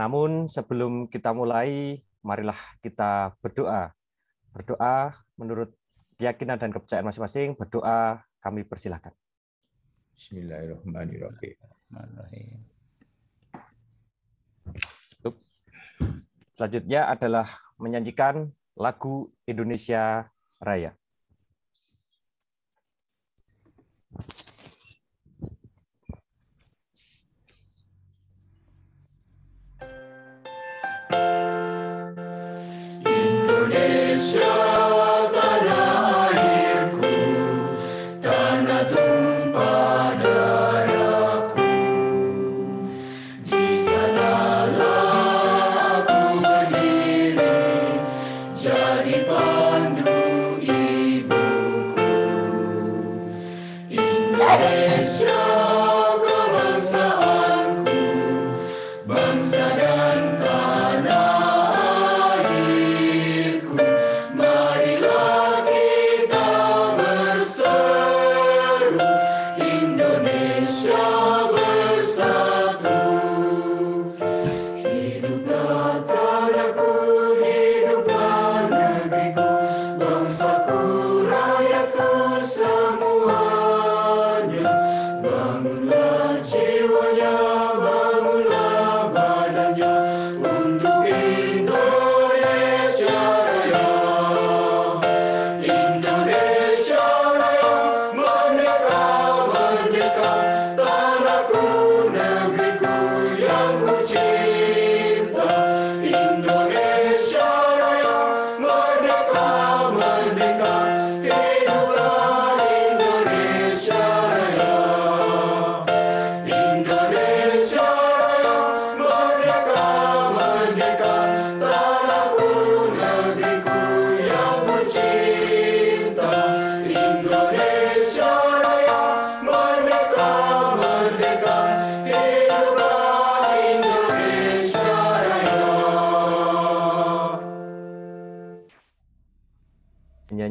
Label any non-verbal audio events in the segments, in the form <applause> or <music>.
Namun sebelum kita mulai, marilah kita berdoa. Berdoa menurut keyakinan dan kepercayaan masing-masing, berdoa kami persilahkan. Bismillahirrahmanirrahim. Selanjutnya adalah menyanyikan lagu Indonesia Raya. Thank you.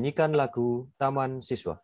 nyanyikan lagu Taman Siswa.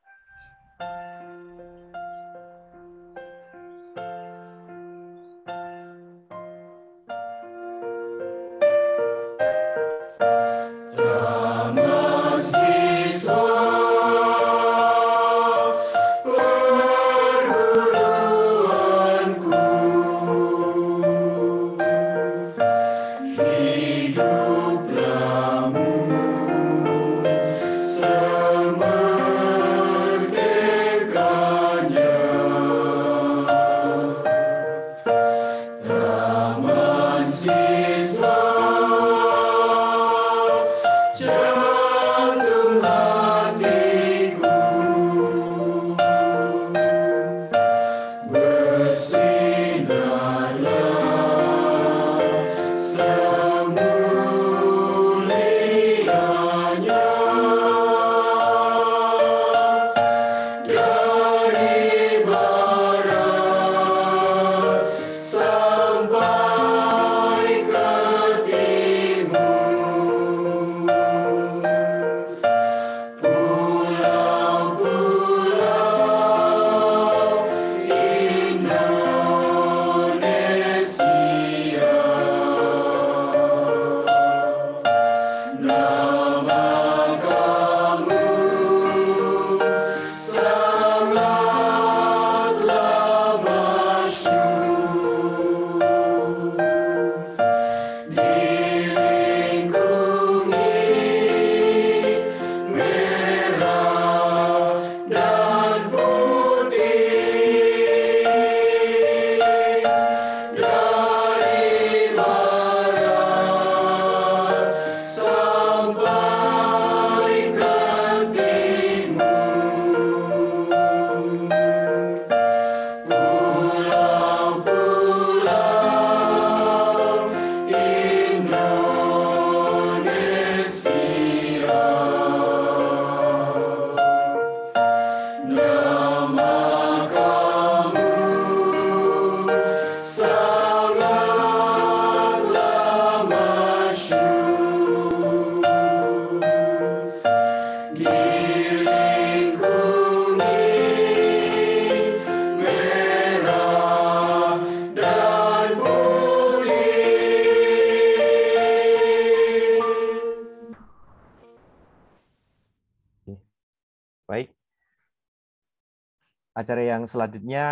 Yang selanjutnya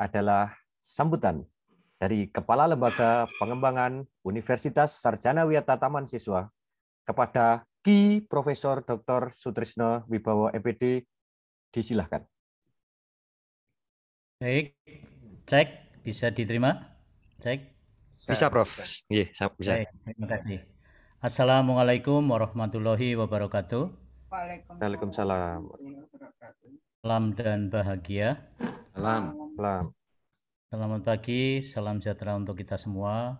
adalah sambutan dari Kepala Lembaga Pengembangan Universitas Sarjana Wiyata Taman Siswa kepada Ki Profesor Dr. Sutrisno Wibowo MPD disilahkan. Baik, cek bisa diterima? Cek. Bisa, Prof. Iya, bisa. Baik, terima kasih. Assalamualaikum warahmatullahi wabarakatuh. Waalaikumsalam. Waalaikumsalam. Salam dan bahagia. Salam. Salam. Selamat pagi, salam sejahtera untuk kita semua.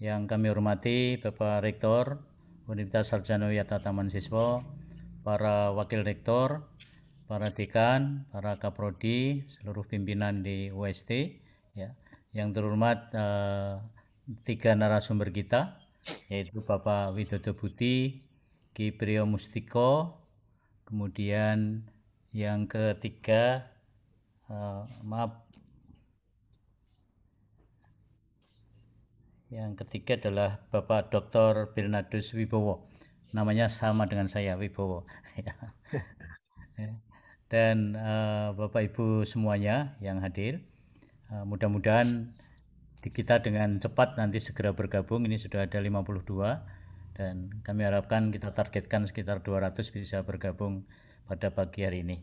Yang kami hormati Bapak Rektor Universitas Sarjana Wiyata Taman Siswa, para Wakil Rektor, para Dekan, para Kaprodi, seluruh pimpinan di UST, ya. yang terhormat eh, tiga narasumber kita, yaitu Bapak Widodo Budi, Kiprio Mustiko, kemudian yang ketiga uh, maaf yang ketiga adalah Bapak Dr. Bernardus Wibowo namanya sama dengan saya Wibowo <laughs> dan uh, Bapak Ibu semuanya yang hadir uh, mudah-mudahan kita dengan cepat nanti segera bergabung ini sudah ada 52 dan kami harapkan kita targetkan sekitar 200 bisa bergabung pada pagi hari ini.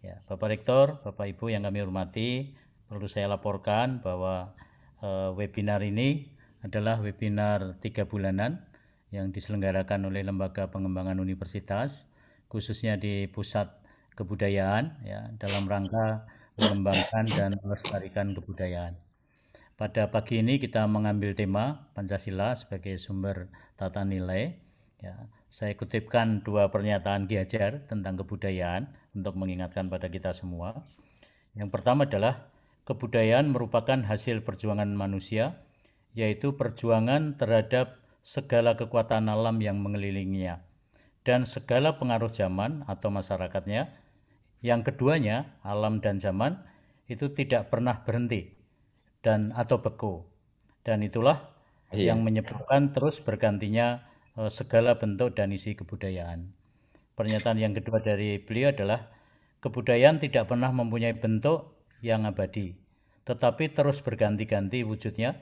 Ya, Bapak Rektor, Bapak Ibu yang kami hormati, perlu saya laporkan bahwa e, webinar ini adalah webinar tiga bulanan yang diselenggarakan oleh Lembaga Pengembangan Universitas, khususnya di Pusat Kebudayaan, ya, dalam rangka mengembangkan dan melestarikan kebudayaan. Pada pagi ini kita mengambil tema Pancasila sebagai sumber tata nilai. Ya, saya kutipkan dua pernyataan Ki Hajar tentang kebudayaan untuk mengingatkan pada kita semua. Yang pertama adalah kebudayaan merupakan hasil perjuangan manusia, yaitu perjuangan terhadap segala kekuatan alam yang mengelilinginya dan segala pengaruh zaman atau masyarakatnya. Yang keduanya, alam dan zaman itu tidak pernah berhenti dan atau beku. Dan itulah iya. yang menyebabkan terus bergantinya Eh, segala bentuk dan isi kebudayaan. Pernyataan yang kedua dari beliau adalah kebudayaan tidak pernah mempunyai bentuk yang abadi, tetapi terus berganti-ganti wujudnya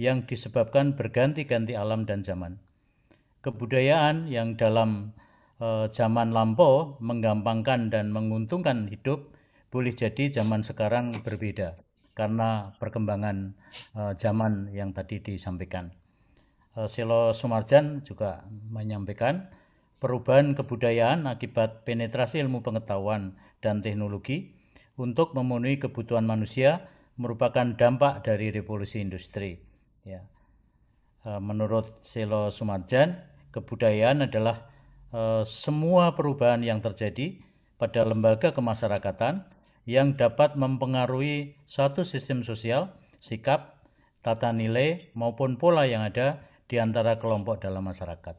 yang disebabkan berganti-ganti alam dan zaman. Kebudayaan yang dalam eh, zaman lampau menggampangkan dan menguntungkan hidup boleh jadi zaman sekarang berbeda karena perkembangan eh, zaman yang tadi disampaikan. Eh, Silo Sumarjan juga menyampaikan perubahan kebudayaan akibat penetrasi ilmu pengetahuan dan teknologi untuk memenuhi kebutuhan manusia merupakan dampak dari revolusi industri. Ya. Eh, menurut Silo Sumarjan, kebudayaan adalah eh, semua perubahan yang terjadi pada lembaga kemasyarakatan yang dapat mempengaruhi satu sistem sosial, sikap, tata nilai maupun pola yang ada di antara kelompok dalam masyarakat.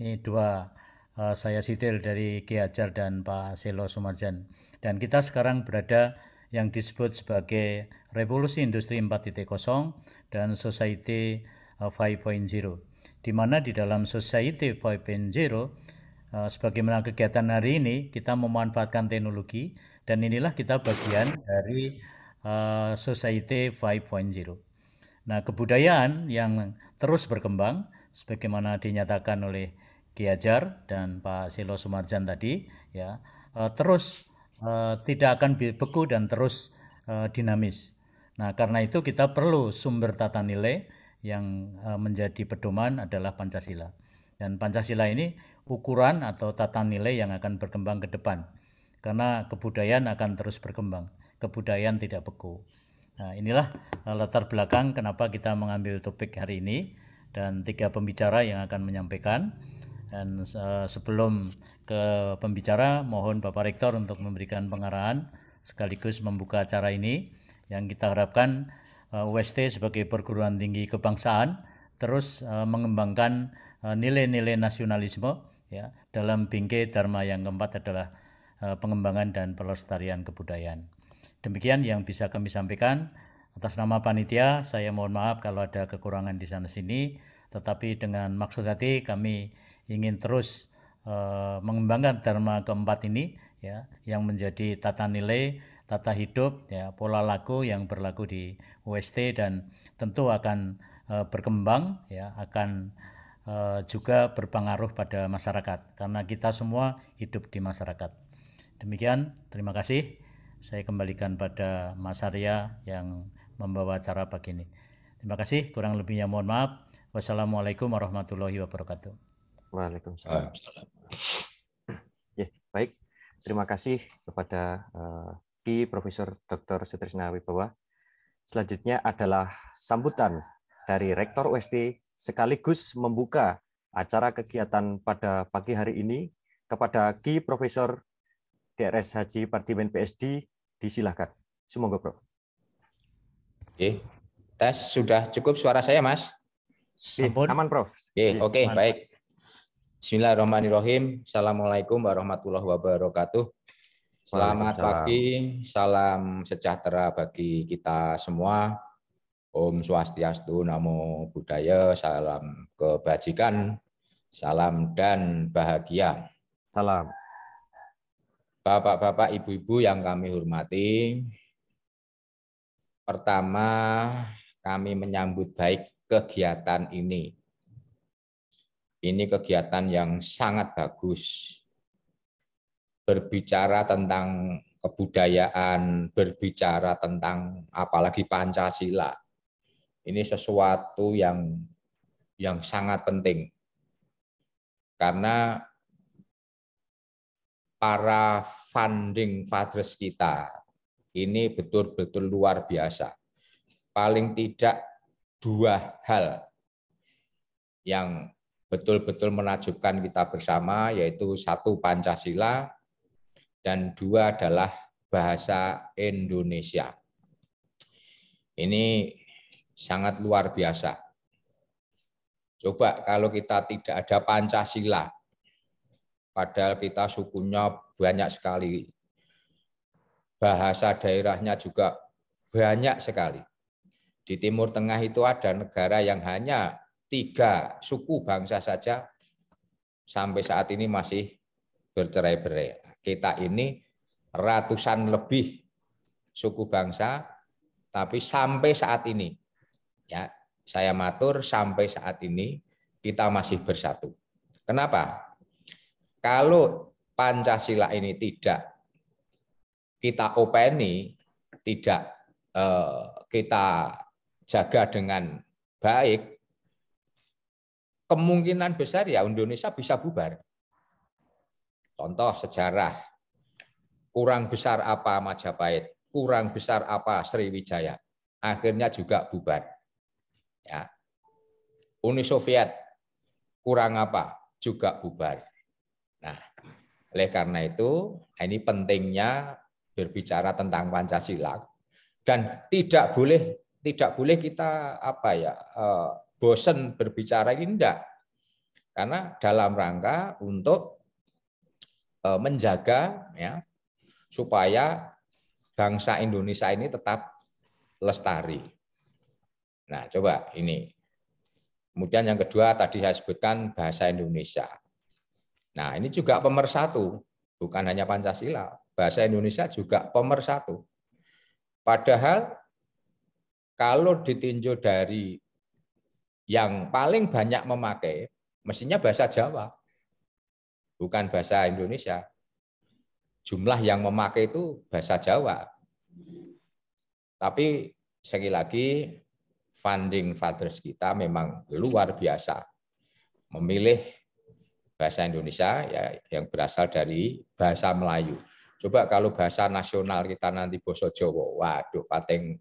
Ini dua uh, saya sitir dari Ki Hajar dan Pak Selo Sumarjan. Dan kita sekarang berada yang disebut sebagai Revolusi Industri 4.0 dan Society 5.0. Eh, di mana di dalam Society 5.0 eh, sebagaimana kegiatan hari ini kita memanfaatkan teknologi dan inilah kita bagian dari uh, Society 5.0. Nah, kebudayaan yang terus berkembang sebagaimana dinyatakan oleh Ki Hajar dan Pak Silo Sumarjan tadi ya eh, terus uh, tidak akan beku dan terus uh, dinamis. Nah, karena itu kita perlu sumber tata nilai yang uh, menjadi pedoman adalah Pancasila. Dan Pancasila ini ukuran atau tata nilai yang akan berkembang ke depan. Karena kebudayaan akan terus berkembang, kebudayaan tidak beku. Nah, inilah eh, latar belakang kenapa kita mengambil topik hari ini dan tiga pembicara yang akan menyampaikan. Dan uh, sebelum ke pembicara, mohon Bapak Rektor untuk memberikan pengarahan sekaligus membuka acara ini yang kita harapkan uh, eh, UST sebagai perguruan tinggi kebangsaan terus uh, mengembangkan nilai-nilai nasionalisme ya dalam bingkai dharma yang keempat adalah pengembangan dan pelestarian kebudayaan. Demikian yang bisa kami sampaikan. Atas nama panitia, saya mohon maaf kalau ada kekurangan di sana sini, tetapi dengan maksud hati kami ingin terus uh, mengembangkan dharma keempat ini ya, yang menjadi tata nilai, tata hidup, ya, pola laku yang berlaku di UST dan tentu akan uh, berkembang ya, akan uh, juga berpengaruh pada masyarakat karena kita semua hidup di masyarakat. Demikian, terima kasih saya kembalikan pada Mas Arya yang membawa acara pagi ini. Terima kasih, kurang lebihnya mohon maaf. Wassalamualaikum warahmatullahi wabarakatuh. Waalaikumsalam. Ya, baik. Terima kasih kepada uh, Ki Profesor Dr. Sutrisna Wibawa. Selanjutnya adalah sambutan dari Rektor UST sekaligus membuka acara kegiatan pada pagi hari ini kepada Ki Profesor DRS Haji Partimen PSD Disilahkan. Semoga Prof. Oke. Tes sudah cukup suara saya, Mas? Iya, Sampun. Aman, Prof. Oke, iya, oke, baik. Bismillahirrahmanirrahim. Assalamualaikum warahmatullahi wabarakatuh. Selamat pagi, salam sejahtera bagi kita semua. Om Swastiastu, Namo Buddhaya, salam kebajikan, salam dan bahagia. Salam. Bapak-bapak, ibu-ibu yang kami hormati, pertama kami menyambut baik kegiatan ini. Ini kegiatan yang sangat bagus. Berbicara tentang kebudayaan, berbicara tentang apalagi Pancasila. Ini sesuatu yang yang sangat penting. Karena para funding fathers kita. Ini betul-betul luar biasa. Paling tidak dua hal yang betul-betul menajubkan kita bersama, yaitu satu Pancasila, dan dua adalah bahasa Indonesia. Ini sangat luar biasa. Coba kalau kita tidak ada Pancasila, Padahal kita sukunya banyak sekali. Bahasa daerahnya juga banyak sekali. Di Timur Tengah itu ada negara yang hanya tiga suku bangsa saja sampai saat ini masih bercerai-berai. Kita ini ratusan lebih suku bangsa, tapi sampai saat ini, ya saya matur sampai saat ini kita masih bersatu. Kenapa? Kalau Pancasila ini tidak kita openi, tidak eh, kita jaga dengan baik, kemungkinan besar ya Indonesia bisa bubar. Contoh sejarah, kurang besar apa Majapahit, kurang besar apa Sriwijaya, akhirnya juga bubar. Ya. Uni Soviet kurang apa juga bubar. Nah, oleh karena itu, ini pentingnya berbicara tentang Pancasila dan tidak boleh tidak boleh kita apa ya eh, bosen berbicara ini enggak. Karena dalam rangka untuk eh, menjaga ya supaya bangsa Indonesia ini tetap lestari. Nah, coba ini. Kemudian yang kedua tadi saya sebutkan bahasa Indonesia. Nah, ini juga pemersatu, bukan hanya Pancasila. Bahasa Indonesia juga pemersatu. Padahal kalau ditinjau dari yang paling banyak memakai, mestinya bahasa Jawa, bukan bahasa Indonesia. Jumlah yang memakai itu bahasa Jawa. Tapi sekali lagi, funding fathers kita memang luar biasa. Memilih bahasa Indonesia ya yang berasal dari bahasa Melayu. Coba kalau bahasa nasional kita nanti boso Jawa, waduh pating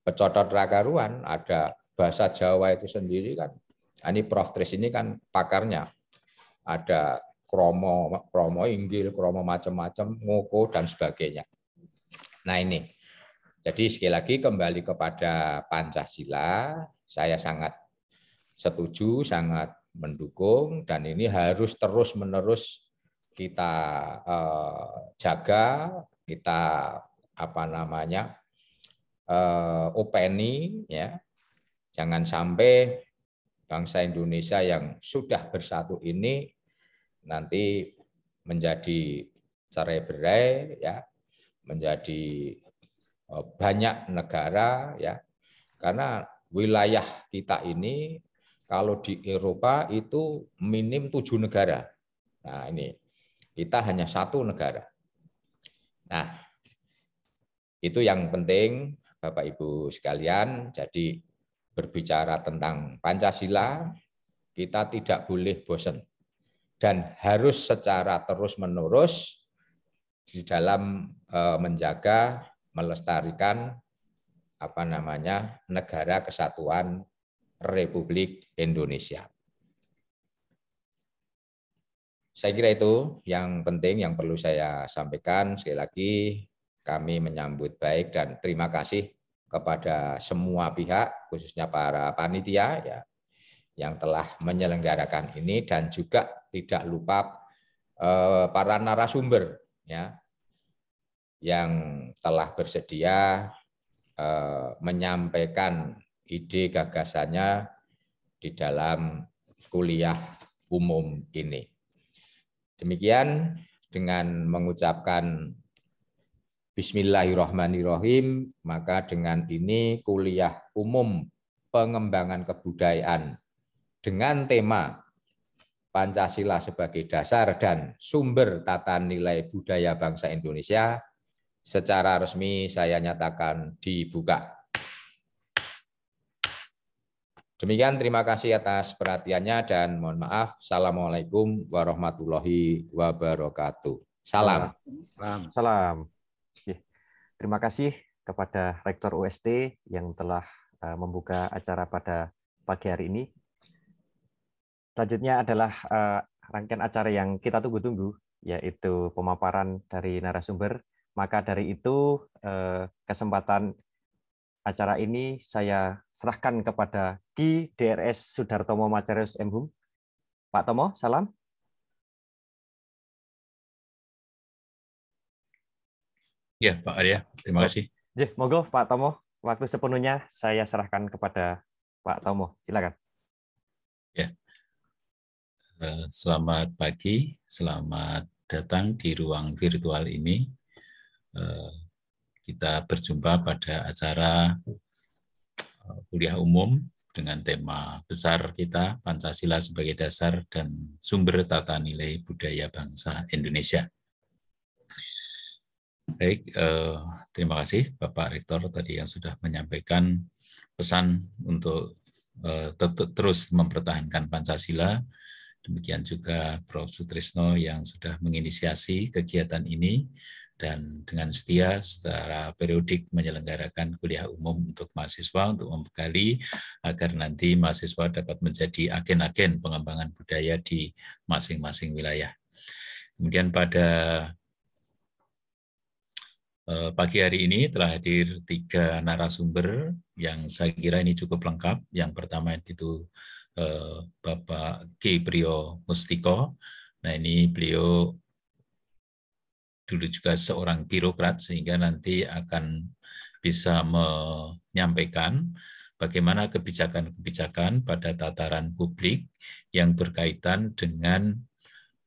pecotot ragaruan, ada bahasa Jawa itu sendiri kan. Nah, ini Prof Tris ini kan pakarnya. Ada kromo, kromo inggil, kromo macam-macam, ngoko dan sebagainya. Nah ini. Jadi sekali lagi kembali kepada Pancasila, saya sangat setuju, sangat mendukung dan ini harus terus-menerus kita eh, jaga, kita apa namanya eh, openi ya. Jangan sampai bangsa Indonesia yang sudah bersatu ini nanti menjadi cerai berai ya, menjadi eh, banyak negara ya. Karena wilayah kita ini kalau di Eropa itu minim tujuh negara. Nah ini kita hanya satu negara. Nah itu yang penting Bapak Ibu sekalian. Jadi berbicara tentang Pancasila kita tidak boleh bosan dan harus secara terus-menerus di dalam e, menjaga melestarikan apa namanya negara kesatuan Republik Indonesia. Saya kira itu yang penting yang perlu saya sampaikan. Sekali lagi kami menyambut baik dan terima kasih kepada semua pihak khususnya para panitia ya yang telah menyelenggarakan ini dan juga tidak lupa eh, para narasumber ya yang telah bersedia eh, menyampaikan ide gagasannya di dalam kuliah umum ini. Demikian dengan mengucapkan Bismillahirrahmanirrahim, maka dengan ini kuliah umum pengembangan kebudayaan dengan tema Pancasila sebagai dasar dan sumber tata nilai budaya bangsa Indonesia secara resmi saya nyatakan dibuka. Demikian terima kasih atas perhatiannya dan mohon maaf. Assalamualaikum warahmatullahi wabarakatuh. Salam. Salam. Salam. Terima kasih kepada Rektor UST yang telah eh, membuka acara pada pagi hari ini. Selanjutnya adalah eh, rangkaian acara yang kita tunggu-tunggu, yaitu pemaparan dari narasumber. Maka dari itu, eh, kesempatan acara ini saya serahkan kepada Ki DRS Sudartomo Macarius Embung. Pak Tomo, salam. Ya, Pak Arya, terima ya. kasih. Ya, monggo Pak Tomo, waktu sepenuhnya saya serahkan kepada Pak Tomo. Silakan. Ya. Eh, selamat pagi, selamat datang di ruang virtual ini. Eh, kita berjumpa pada acara eh, kuliah umum dengan tema besar kita Pancasila sebagai dasar dan sumber tata nilai budaya bangsa Indonesia. Baik, eh, terima kasih Bapak Rektor tadi yang sudah menyampaikan pesan untuk eh, terus mempertahankan Pancasila. Demikian juga Prof. Sutrisno yang sudah menginisiasi kegiatan ini dan dengan setia secara periodik menyelenggarakan kuliah umum untuk mahasiswa untuk membekali agar nanti mahasiswa dapat menjadi agen-agen pengembangan budaya di masing-masing wilayah. Kemudian pada eh, pagi hari ini telah hadir tiga narasumber yang saya kira ini cukup lengkap. Yang pertama itu eh, Bapak Ki Brio Mustiko. Nah ini beliau dulu juga seorang birokrat sehingga nanti akan bisa menyampaikan bagaimana kebijakan-kebijakan pada tataran publik yang berkaitan dengan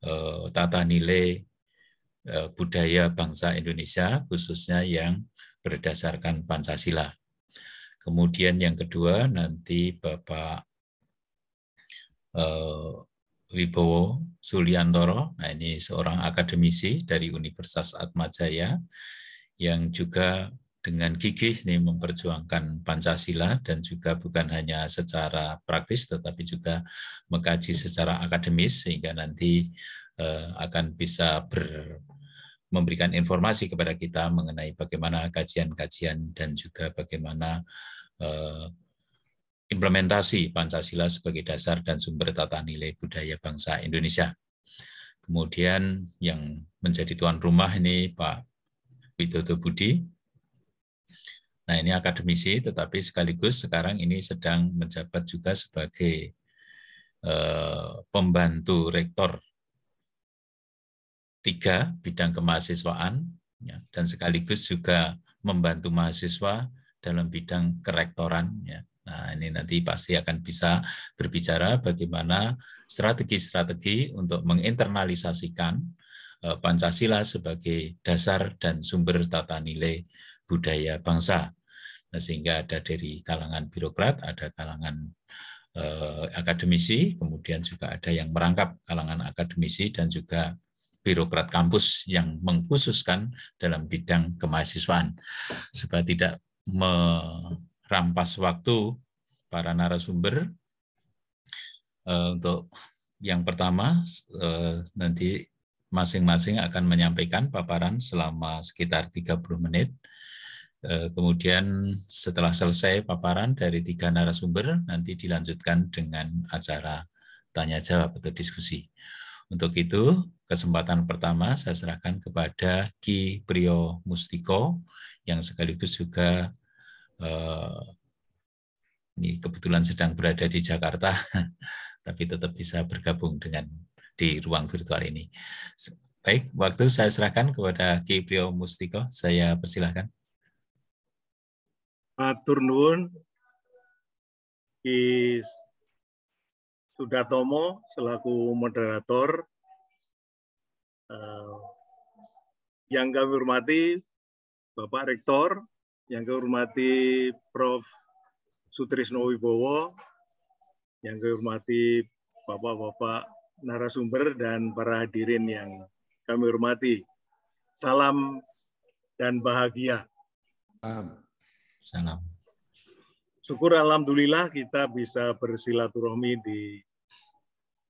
uh, tata nilai uh, budaya bangsa Indonesia khususnya yang berdasarkan Pancasila. Kemudian yang kedua nanti Bapak uh, Wibowo Suliantoro. Nah, ini seorang akademisi dari Universitas Atmajaya yang juga dengan gigih nih memperjuangkan Pancasila dan juga bukan hanya secara praktis tetapi juga mengkaji secara akademis sehingga nanti eh, akan bisa ber, memberikan informasi kepada kita mengenai bagaimana kajian-kajian dan juga bagaimana eh, implementasi Pancasila sebagai dasar dan sumber tata nilai budaya bangsa Indonesia. Kemudian yang menjadi tuan rumah ini Pak Widodo Budi. Nah ini akademisi tetapi sekaligus sekarang ini sedang menjabat juga sebagai eh, pembantu rektor tiga bidang kemahasiswaan ya, dan sekaligus juga membantu mahasiswa dalam bidang kerektoran ya, Nah, ini nanti pasti akan bisa berbicara bagaimana strategi-strategi untuk menginternalisasikan eh, Pancasila sebagai dasar dan sumber tata nilai budaya bangsa. Nah, sehingga ada dari kalangan birokrat, ada kalangan eh, akademisi, kemudian juga ada yang merangkap kalangan akademisi dan juga birokrat kampus yang mengkhususkan dalam bidang kemahasiswaan supaya tidak rampas waktu para narasumber eh, untuk yang pertama eh, nanti masing-masing akan menyampaikan paparan selama sekitar 30 menit. Eh, kemudian setelah selesai paparan dari tiga narasumber, nanti dilanjutkan dengan acara tanya jawab atau diskusi. Untuk itu, kesempatan pertama saya serahkan kepada Ki Priyo Mustiko yang sekaligus juga Eh, ini kebetulan sedang berada di Jakarta, <laughs> tapi tetap bisa bergabung dengan di ruang virtual ini. Baik, waktu saya serahkan kepada Kiprio Mustiko. Saya persilahkan. Matur nuwun Ki Sudatomo selaku moderator. Eh, yang kami hormati Bapak Rektor, yang kami hormati Prof. Sutrisno Wibowo, yang kami hormati Bapak-Bapak narasumber dan para hadirin yang kami hormati. Salam dan bahagia. Salam. Syukur Alhamdulillah kita bisa bersilaturahmi di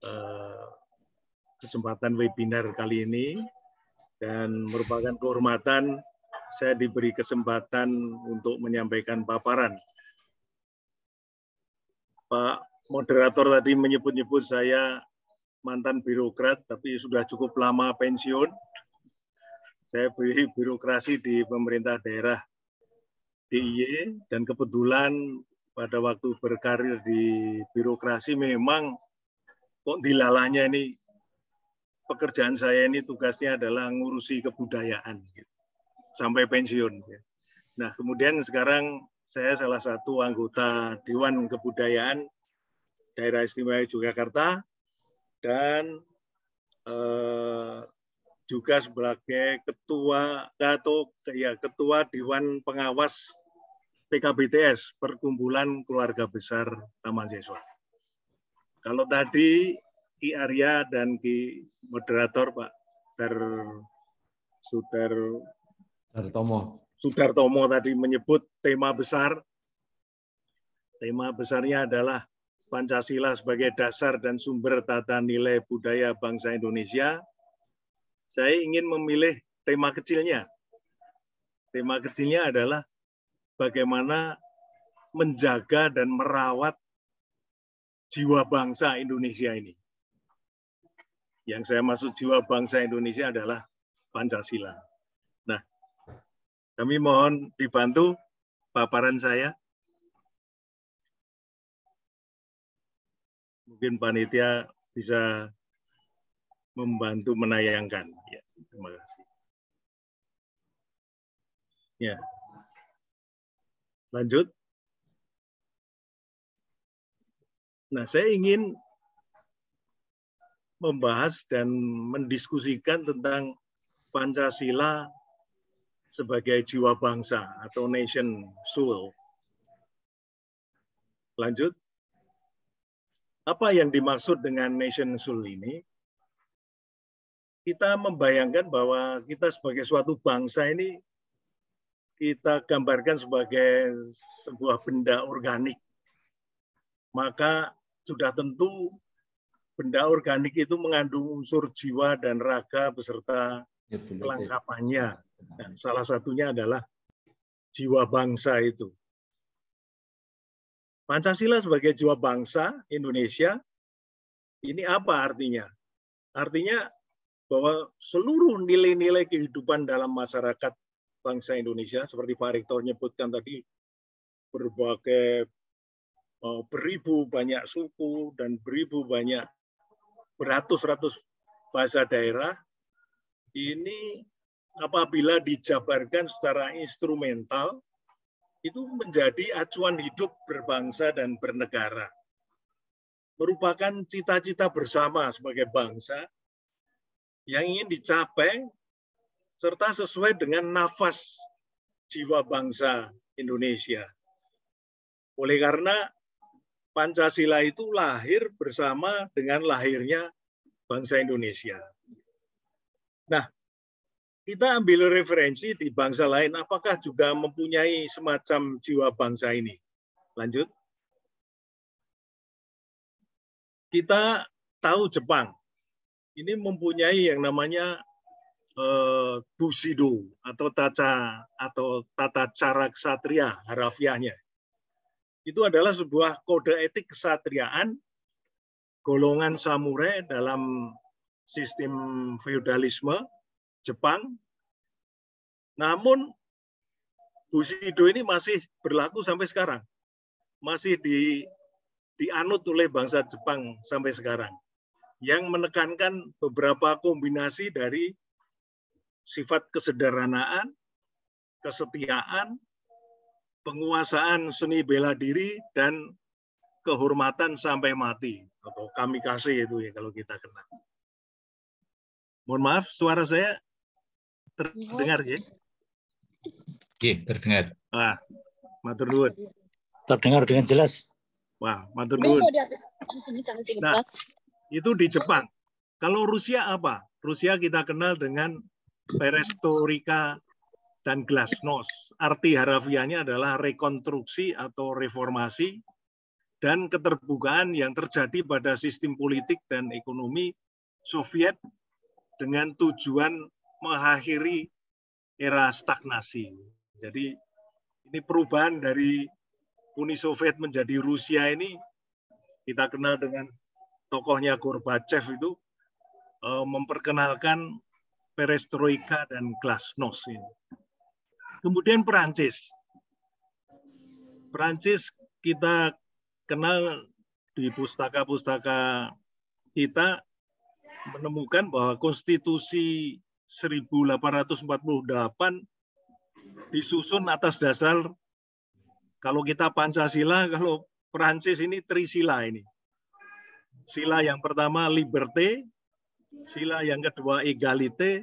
uh, kesempatan webinar kali ini dan merupakan kehormatan saya diberi kesempatan untuk menyampaikan paparan. Pak moderator tadi menyebut-nyebut saya mantan birokrat, tapi sudah cukup lama pensiun. Saya beri birokrasi di pemerintah daerah DIY, dan kebetulan pada waktu berkarir di birokrasi memang kok dilalahnya ini pekerjaan saya ini tugasnya adalah ngurusi kebudayaan. Gitu sampai pensiun. Ya. Nah, kemudian sekarang saya salah satu anggota Dewan Kebudayaan Daerah Istimewa Yogyakarta dan eh, juga sebagai ketua atau ya ketua Dewan Pengawas PKBTS Perkumpulan Keluarga Besar Taman Siswa. Kalau tadi Ki Arya dan Ki moderator Pak Ter Sudar Sudartomo. Sudartomo tadi menyebut tema besar. Tema besarnya adalah Pancasila sebagai dasar dan sumber tata nilai budaya bangsa Indonesia. Saya ingin memilih tema kecilnya. Tema kecilnya adalah bagaimana menjaga dan merawat jiwa bangsa Indonesia ini. Yang saya maksud jiwa bangsa Indonesia adalah Pancasila. Kami mohon dibantu paparan saya. Mungkin panitia bisa membantu menayangkan. Ya, terima kasih. Ya. Lanjut. Nah, saya ingin membahas dan mendiskusikan tentang Pancasila sebagai jiwa bangsa atau nation soul. Lanjut. Apa yang dimaksud dengan nation soul ini? Kita membayangkan bahwa kita sebagai suatu bangsa ini kita gambarkan sebagai sebuah benda organik. Maka sudah tentu benda organik itu mengandung unsur jiwa dan raga beserta ya, kelengkapannya. Nah, salah satunya adalah jiwa bangsa itu. Pancasila sebagai jiwa bangsa Indonesia, ini apa artinya? Artinya bahwa seluruh nilai-nilai kehidupan dalam masyarakat bangsa Indonesia, seperti Pak Rektor nyebutkan tadi, berbagai eh, beribu banyak suku dan beribu banyak beratus-ratus bahasa daerah, ini apabila dijabarkan secara instrumental, itu menjadi acuan hidup berbangsa dan bernegara. Merupakan cita-cita bersama sebagai bangsa yang ingin dicapai serta sesuai dengan nafas jiwa bangsa Indonesia. Oleh karena Pancasila itu lahir bersama dengan lahirnya bangsa Indonesia. Nah, kita ambil referensi di bangsa lain, apakah juga mempunyai semacam jiwa bangsa ini? Lanjut. Kita tahu Jepang. Ini mempunyai yang namanya eh, Bushido atau tata atau tata cara kesatria harafiahnya. Itu adalah sebuah kode etik kesatriaan golongan samurai dalam sistem feudalisme Jepang. Namun Bushido ini masih berlaku sampai sekarang. Masih di dianut oleh bangsa Jepang sampai sekarang yang menekankan beberapa kombinasi dari sifat kesederhanaan, kesetiaan, penguasaan seni bela diri dan kehormatan sampai mati atau kasih itu ya kalau kita kenal. Mohon maaf suara saya Iya. terdengar ya? Oke, terdengar. Wah, matur nuwun. Terdengar dengan jelas. Wah, matur nuwun. Nah, itu di Jepang. Kalau Rusia apa? Rusia kita kenal dengan Perestroika dan glasnost. Arti harafiahnya adalah rekonstruksi atau reformasi dan keterbukaan yang terjadi pada sistem politik dan ekonomi Soviet dengan tujuan mengakhiri era stagnasi. Jadi ini perubahan dari Uni Soviet menjadi Rusia ini kita kenal dengan tokohnya Gorbachev itu eh, memperkenalkan perestroika dan glasnost ini. Kemudian Perancis. Perancis kita kenal di pustaka-pustaka kita menemukan bahwa konstitusi 1848 disusun atas dasar kalau kita Pancasila, kalau Prancis ini trisila ini. Sila yang pertama liberté, sila yang kedua egalite,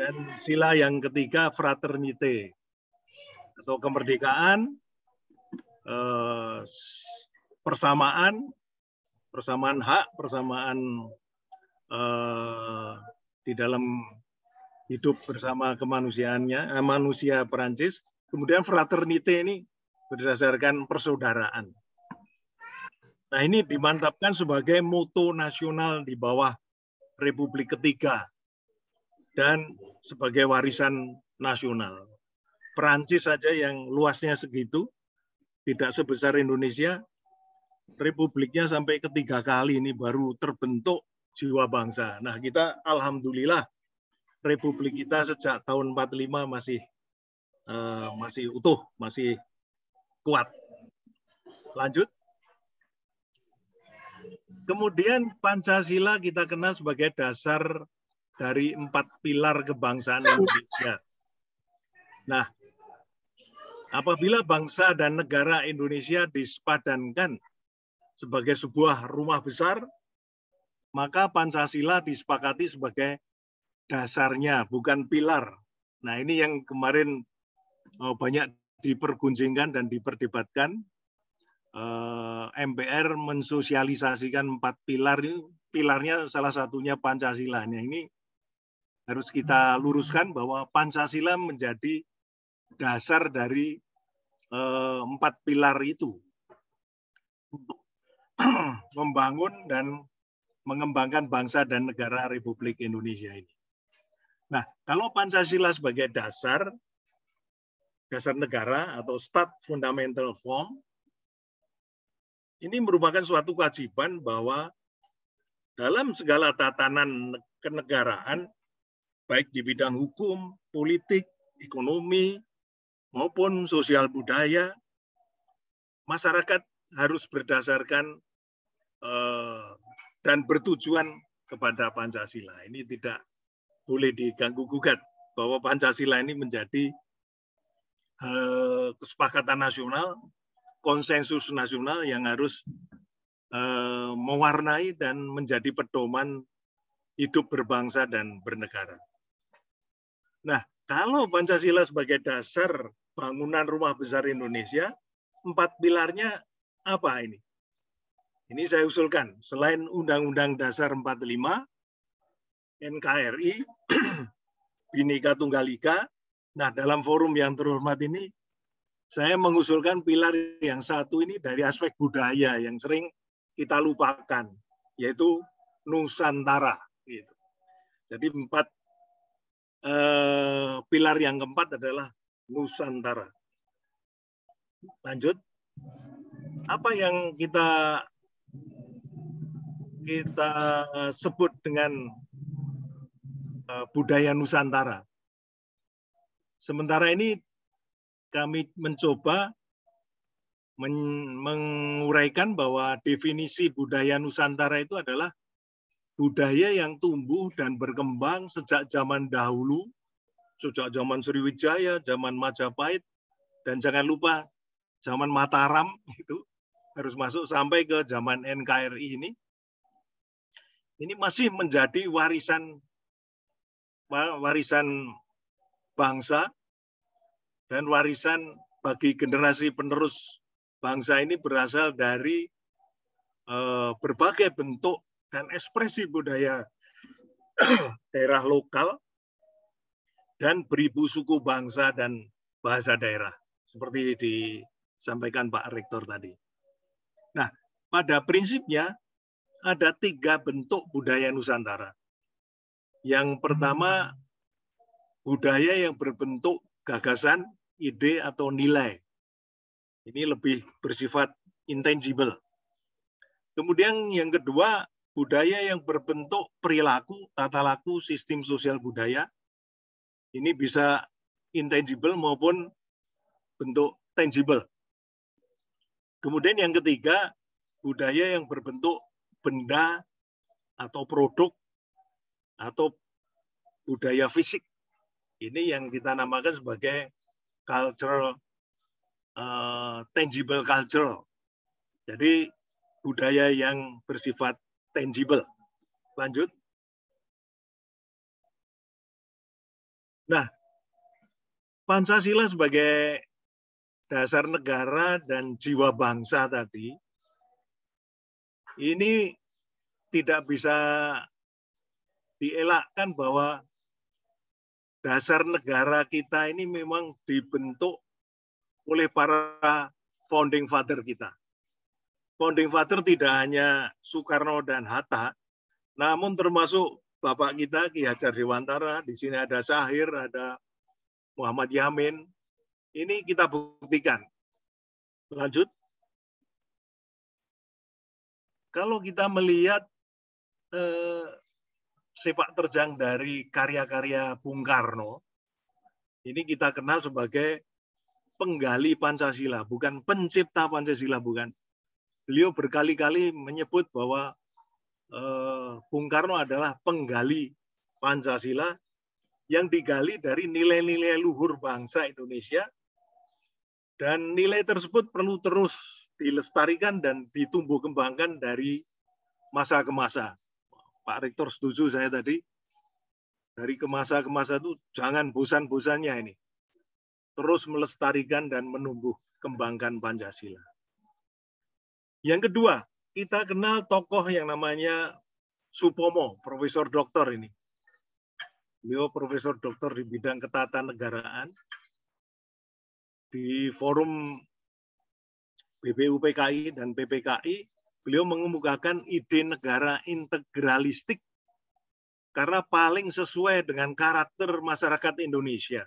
dan sila yang ketiga fraternité atau kemerdekaan, eh, persamaan, persamaan hak, persamaan eh, di dalam hidup bersama kemanusiaannya eh, manusia Perancis. Kemudian fraternite ini berdasarkan persaudaraan. Nah ini dimantapkan sebagai moto nasional di bawah Republik Ketiga dan sebagai warisan nasional. Perancis saja yang luasnya segitu, tidak sebesar Indonesia, republiknya sampai ketiga kali ini baru terbentuk jiwa bangsa. Nah, kita alhamdulillah republik kita sejak tahun 45 masih uh, masih utuh, masih kuat. Lanjut. Kemudian Pancasila kita kenal sebagai dasar dari empat pilar kebangsaan Indonesia. Nah, apabila bangsa dan negara Indonesia disepadankan sebagai sebuah rumah besar, maka Pancasila disepakati sebagai dasarnya, bukan pilar. Nah ini yang kemarin eh, banyak dipergunjingkan dan diperdebatkan. Eh, MPR mensosialisasikan empat pilar, pilarnya salah satunya Pancasila. Nah ini harus kita hmm. luruskan bahwa Pancasila menjadi dasar dari eh, empat pilar itu untuk <clears throat> membangun dan mengembangkan bangsa dan negara Republik Indonesia ini. Nah, kalau Pancasila sebagai dasar, dasar negara atau stat fundamental form, ini merupakan suatu kewajiban bahwa dalam segala tatanan kenegaraan, baik di bidang hukum, politik, ekonomi, maupun sosial budaya, masyarakat harus berdasarkan eh, dan bertujuan kepada Pancasila. Ini tidak boleh diganggu gugat bahwa Pancasila ini menjadi eh, kesepakatan nasional, konsensus nasional yang harus eh, mewarnai dan menjadi pedoman hidup berbangsa dan bernegara. Nah, kalau Pancasila sebagai dasar bangunan rumah besar Indonesia, empat pilarnya apa ini? Ini saya usulkan, selain Undang-Undang Dasar 45, NKRI, <clears throat> Bhinneka Tunggal Ika, nah dalam forum yang terhormat ini, saya mengusulkan pilar yang satu ini dari aspek budaya yang sering kita lupakan, yaitu Nusantara. Gitu. Jadi empat eh, pilar yang keempat adalah Nusantara. Lanjut, apa yang kita kita sebut dengan eh, budaya Nusantara. Sementara ini kami mencoba menguraikan bahwa definisi budaya Nusantara itu adalah budaya yang tumbuh dan berkembang sejak zaman dahulu, sejak zaman Sriwijaya, zaman Majapahit, dan jangan lupa zaman Mataram <laughs> itu harus masuk sampai ke zaman NKRI ini, ini masih menjadi warisan warisan bangsa dan warisan bagi generasi penerus bangsa ini berasal dari eh, berbagai bentuk dan ekspresi budaya <clears throat> daerah lokal dan beribu suku bangsa dan bahasa daerah seperti disampaikan Pak Rektor tadi. Nah, pada prinsipnya ada tiga bentuk budaya Nusantara. Yang pertama, hmm. budaya yang berbentuk gagasan, ide, atau nilai. Ini lebih bersifat intangible. Kemudian yang kedua, budaya yang berbentuk perilaku, tata laku, sistem sosial budaya. Ini bisa intangible maupun bentuk tangible. Kemudian yang ketiga, budaya yang berbentuk benda atau produk atau budaya fisik. Ini yang kita namakan sebagai cultural uh, tangible culture. Jadi budaya yang bersifat tangible. Lanjut. Nah, Pancasila sebagai dasar negara dan jiwa bangsa tadi ini tidak bisa dielakkan bahwa dasar negara kita ini memang dibentuk oleh para founding father kita. Founding father tidak hanya Soekarno dan Hatta, namun termasuk bapak kita Ki Hajar Dewantara, di sini ada Sahir, ada Muhammad Yamin, ini kita buktikan. Lanjut. Kalau kita melihat eh, sepak terjang dari karya-karya Bung Karno, ini kita kenal sebagai penggali Pancasila, bukan pencipta Pancasila, bukan. Beliau berkali-kali menyebut bahwa eh, Bung Karno adalah penggali Pancasila yang digali dari nilai-nilai luhur bangsa Indonesia dan nilai tersebut perlu terus dilestarikan dan ditumbuh kembangkan dari masa ke masa. Pak Rektor setuju saya tadi, dari ke masa ke masa itu jangan bosan-bosannya ini. Terus melestarikan dan menumbuh kembangkan Pancasila. Yang kedua, kita kenal tokoh yang namanya Supomo, Profesor Doktor ini. Beliau Profesor Doktor di bidang ketatanegaraan, di forum BPUPKI dan PPKI, beliau mengemukakan ide negara integralistik karena paling sesuai dengan karakter masyarakat Indonesia,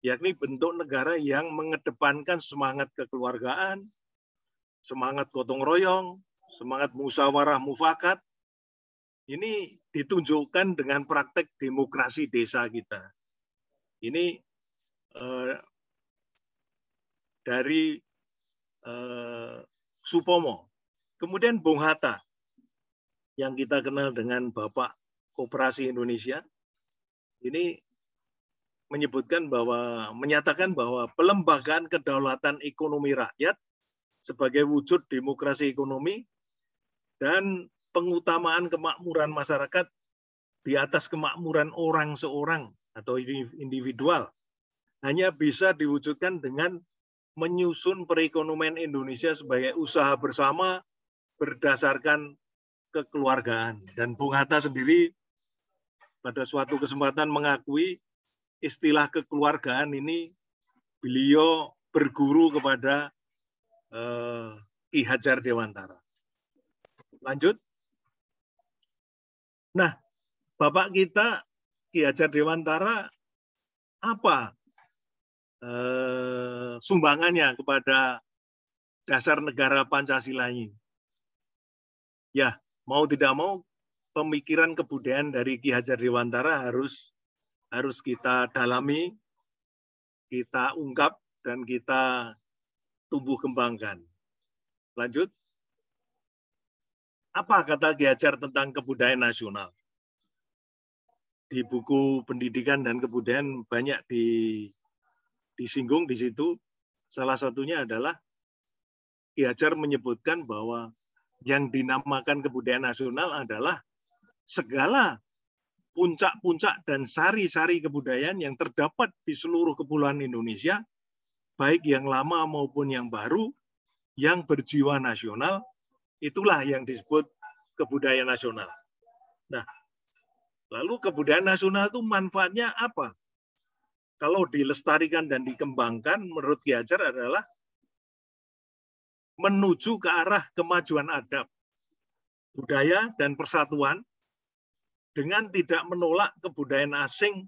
yakni bentuk negara yang mengedepankan semangat kekeluargaan, semangat gotong royong, semangat musyawarah mufakat. Ini ditunjukkan dengan praktek demokrasi desa kita. Ini eh, dari eh, Supomo. Kemudian Bung Hatta yang kita kenal dengan Bapak Koperasi Indonesia ini menyebutkan bahwa menyatakan bahwa pelembagaan kedaulatan ekonomi rakyat sebagai wujud demokrasi ekonomi dan pengutamaan kemakmuran masyarakat di atas kemakmuran orang seorang atau individual hanya bisa diwujudkan dengan menyusun perekonomian Indonesia sebagai usaha bersama berdasarkan kekeluargaan. Dan Bung Hatta sendiri pada suatu kesempatan mengakui istilah kekeluargaan ini beliau berguru kepada eh, Ki Hajar Dewantara. Lanjut. Nah, Bapak kita Ki Hajar Dewantara apa eh, sumbangannya kepada dasar negara Pancasila ini. Ya, mau tidak mau pemikiran kebudayaan dari Ki Hajar Dewantara harus harus kita dalami, kita ungkap dan kita tumbuh kembangkan. Lanjut. Apa kata Ki Hajar tentang kebudayaan nasional? Di buku pendidikan dan kebudayaan banyak di disinggung di situ salah satunya adalah Ki Hajar menyebutkan bahwa yang dinamakan kebudayaan nasional adalah segala puncak-puncak dan sari-sari kebudayaan yang terdapat di seluruh kepulauan Indonesia, baik yang lama maupun yang baru, yang berjiwa nasional, itulah yang disebut kebudayaan nasional. Nah, lalu kebudayaan nasional itu manfaatnya apa? kalau dilestarikan dan dikembangkan menurut Ki adalah menuju ke arah kemajuan adab, budaya dan persatuan dengan tidak menolak kebudayaan asing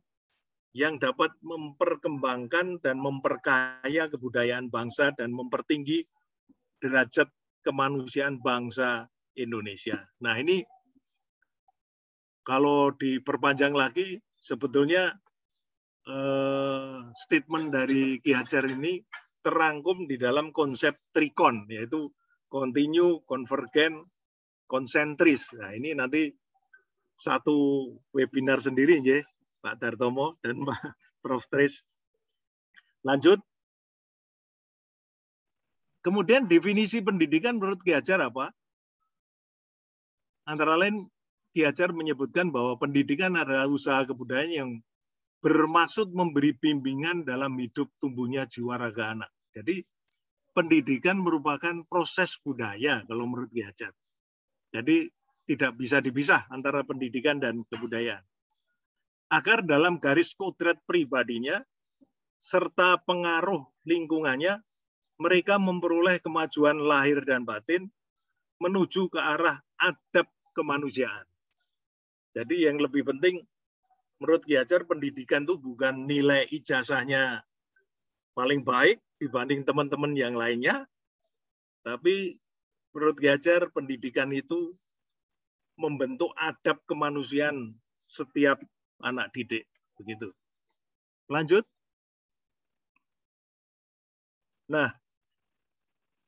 yang dapat memperkembangkan dan memperkaya kebudayaan bangsa dan mempertinggi derajat kemanusiaan bangsa Indonesia. Nah ini kalau diperpanjang lagi, sebetulnya eh, statement dari Ki Hajar ini terangkum di dalam konsep trikon, yaitu continue, konvergen, konsentris. Nah, ini nanti satu webinar sendiri, ya, Pak Dartomo dan <laughs> Pak Prof. Tris. Lanjut. Kemudian definisi pendidikan menurut Ki Hajar apa? Antara lain Ki Hajar menyebutkan bahwa pendidikan adalah usaha kebudayaan yang bermaksud memberi bimbingan dalam hidup tumbuhnya jiwa raga anak. Jadi pendidikan merupakan proses budaya kalau menurut Ki Jadi tidak bisa dipisah antara pendidikan dan kebudayaan. Agar dalam garis kodrat pribadinya serta pengaruh lingkungannya, mereka memperoleh kemajuan lahir dan batin menuju ke arah adab kemanusiaan. Jadi yang lebih penting menurut Ki pendidikan itu bukan nilai ijazahnya paling baik dibanding teman-teman yang lainnya, tapi menurut Ki pendidikan itu membentuk adab kemanusiaan setiap anak didik begitu. Lanjut. Nah,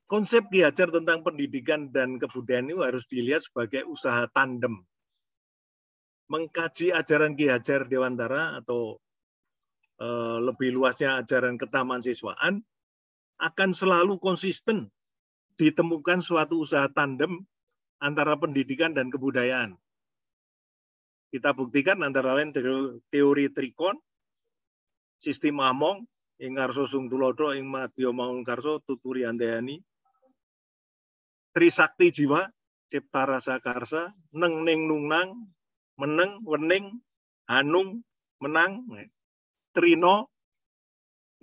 konsep Ki tentang pendidikan dan kebudayaan itu harus dilihat sebagai usaha tandem mengkaji ajaran Ki Hajar Dewantara atau e, lebih luasnya ajaran ketaman siswaan akan selalu konsisten ditemukan suatu usaha tandem antara pendidikan dan kebudayaan. Kita buktikan antara lain teori trikon, sistem among, ing karso sung tulodo, ing matio maung karso tuturi andehani, trisakti jiwa, cipta rasa karsa, neng neng nang, meneng, wening, hanung, menang, eh, trino,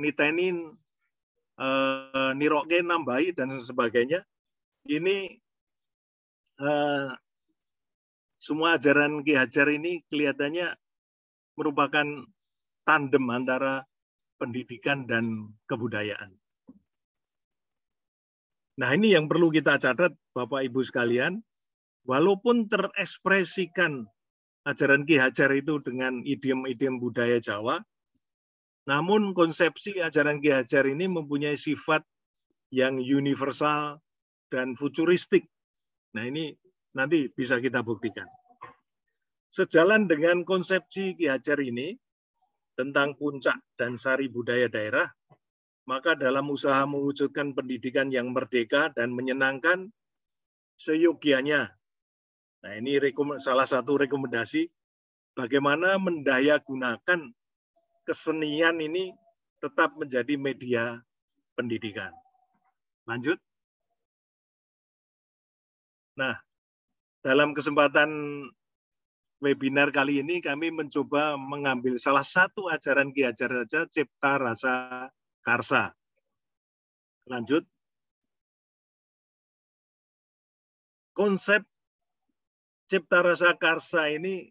nitenin, eh, niroke, nambahi, dan sebagainya. Ini eh, semua ajaran Ki Hajar ini kelihatannya merupakan tandem antara pendidikan dan kebudayaan. Nah ini yang perlu kita catat Bapak-Ibu sekalian, walaupun terekspresikan ajaran Ki Hajar itu dengan idiom-idiom budaya Jawa. Namun konsepsi ajaran Ki Hajar ini mempunyai sifat yang universal dan futuristik. Nah ini nanti bisa kita buktikan. Sejalan dengan konsepsi Ki Hajar ini tentang puncak dan sari budaya daerah, maka dalam usaha mewujudkan pendidikan yang merdeka dan menyenangkan, seyogianya Nah ini salah satu rekomendasi bagaimana mendaya gunakan kesenian ini tetap menjadi media pendidikan. Lanjut. Nah, dalam kesempatan webinar kali ini kami mencoba mengambil salah satu ajaran Ki Hajar Raja Cipta Rasa Karsa. Lanjut. Konsep Cipta Rasa Karsa ini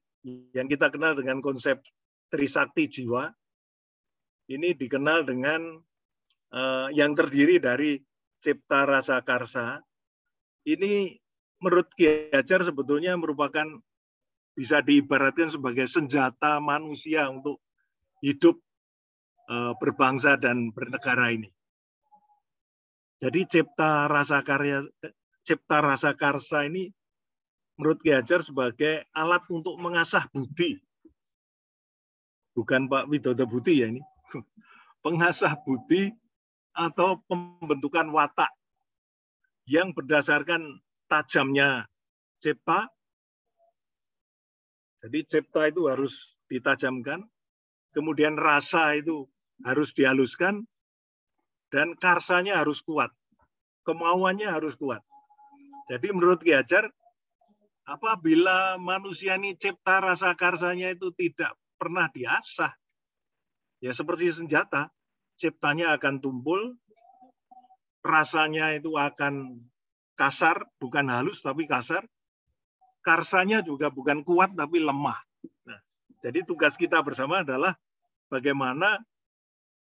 yang kita kenal dengan konsep Trisakti Jiwa, ini dikenal dengan uh, yang terdiri dari Cipta Rasa Karsa. Ini menurut Kiajar sebetulnya merupakan bisa diibaratkan sebagai senjata manusia untuk hidup uh, berbangsa dan bernegara ini. Jadi cipta rasa karya cipta rasa karsa ini menurut Ki Hajar sebagai alat untuk mengasah budi. Bukan Pak Widodo Budi ya ini. <laughs> Pengasah budi atau pembentukan watak yang berdasarkan tajamnya cipta. Jadi cipta itu harus ditajamkan, kemudian rasa itu harus dihaluskan, dan karsanya harus kuat. Kemauannya harus kuat. Jadi menurut Ki Hajar, apabila manusia ini cipta rasa karsanya itu tidak pernah diasah, ya seperti senjata, ciptanya akan tumpul, rasanya itu akan kasar, bukan halus tapi kasar, karsanya juga bukan kuat tapi lemah. Nah, jadi tugas kita bersama adalah bagaimana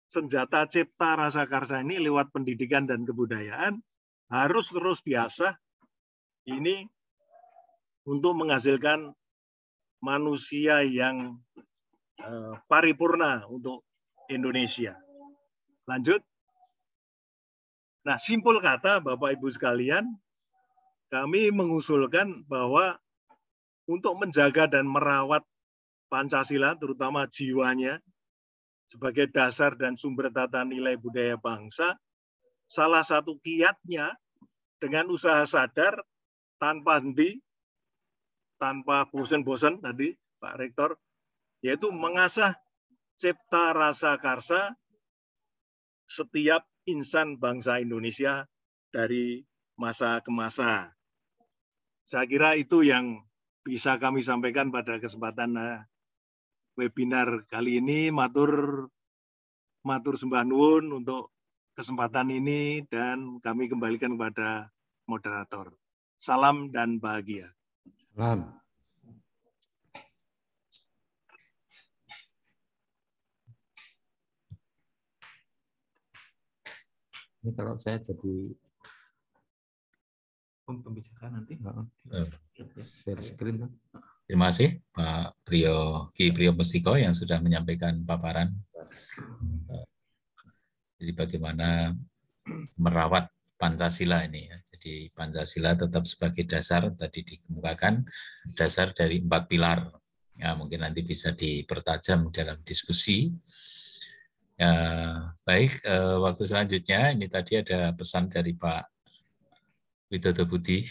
senjata cipta rasa karsa ini lewat pendidikan dan kebudayaan harus terus biasa. Ini untuk menghasilkan manusia yang eh, paripurna untuk Indonesia. Lanjut. Nah, simpul kata Bapak Ibu sekalian, kami mengusulkan bahwa untuk menjaga dan merawat Pancasila, terutama jiwanya, sebagai dasar dan sumber tata nilai budaya bangsa, salah satu kiatnya dengan usaha sadar tanpa henti tanpa bosan-bosan tadi Pak Rektor, yaitu mengasah cipta rasa karsa setiap insan bangsa Indonesia dari masa ke masa. Saya kira itu yang bisa kami sampaikan pada kesempatan eh, webinar kali ini. Matur matur sembah nuwun untuk kesempatan ini dan kami kembalikan kepada moderator. Salam dan bahagia. Paham? Ini kalau saya jadi pembicaraan nanti. Share screen. Kan? Terima kasih Pak Priyo Ki Priyo Mustiko yang sudah menyampaikan paparan. Hmm. Jadi bagaimana merawat Pancasila ini ya. Jadi Pancasila tetap sebagai dasar tadi dikemukakan dasar dari empat pilar. Ya, mungkin nanti bisa dipertajam dalam diskusi. Ya, baik, eh, waktu selanjutnya ini tadi ada pesan dari Pak Widodo Budi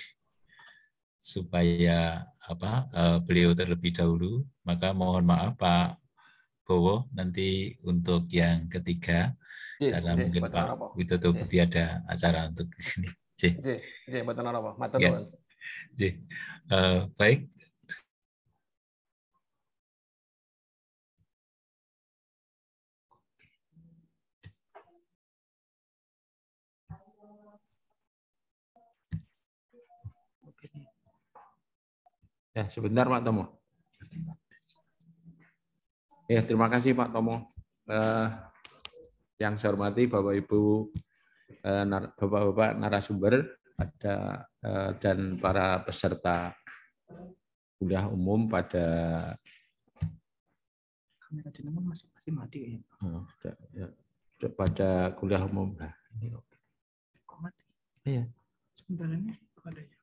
supaya apa eh, beliau terlebih dahulu. Maka mohon maaf Pak Bowo nanti untuk yang ketiga yeah, karena yeah, mungkin Pak Widodo Budi ada acara untuk ini. J. J. J. apa? Mata ya. J. Eh, baik. Ya, sebentar Pak Tomo. Ya, terima kasih Pak Tomo. Uh, yang saya hormati Bapak Ibu Eh, bapak-bapak narasumber pada eh, dan para peserta kuliah umum pada kamera dinamo masih masih mati oh, ya. pada kuliah umum lah. Ini kok mati? Iya. Sebentar kok ada ya.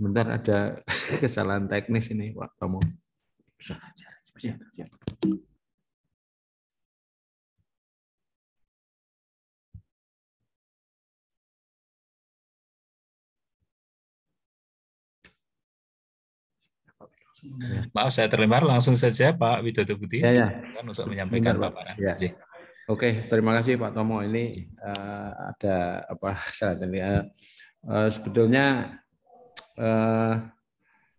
Sebentar ada <laughs> kesalahan teknis ini, Pak Tomo. Ya. Maaf saya terlempar langsung saja Pak Widodo Budi ya, ya. untuk menyampaikan Bentar, paparan. Ya. Iya. Oke, terima kasih Pak Tomo. Ini uh, ada apa salah uh, uh, sebetulnya eh,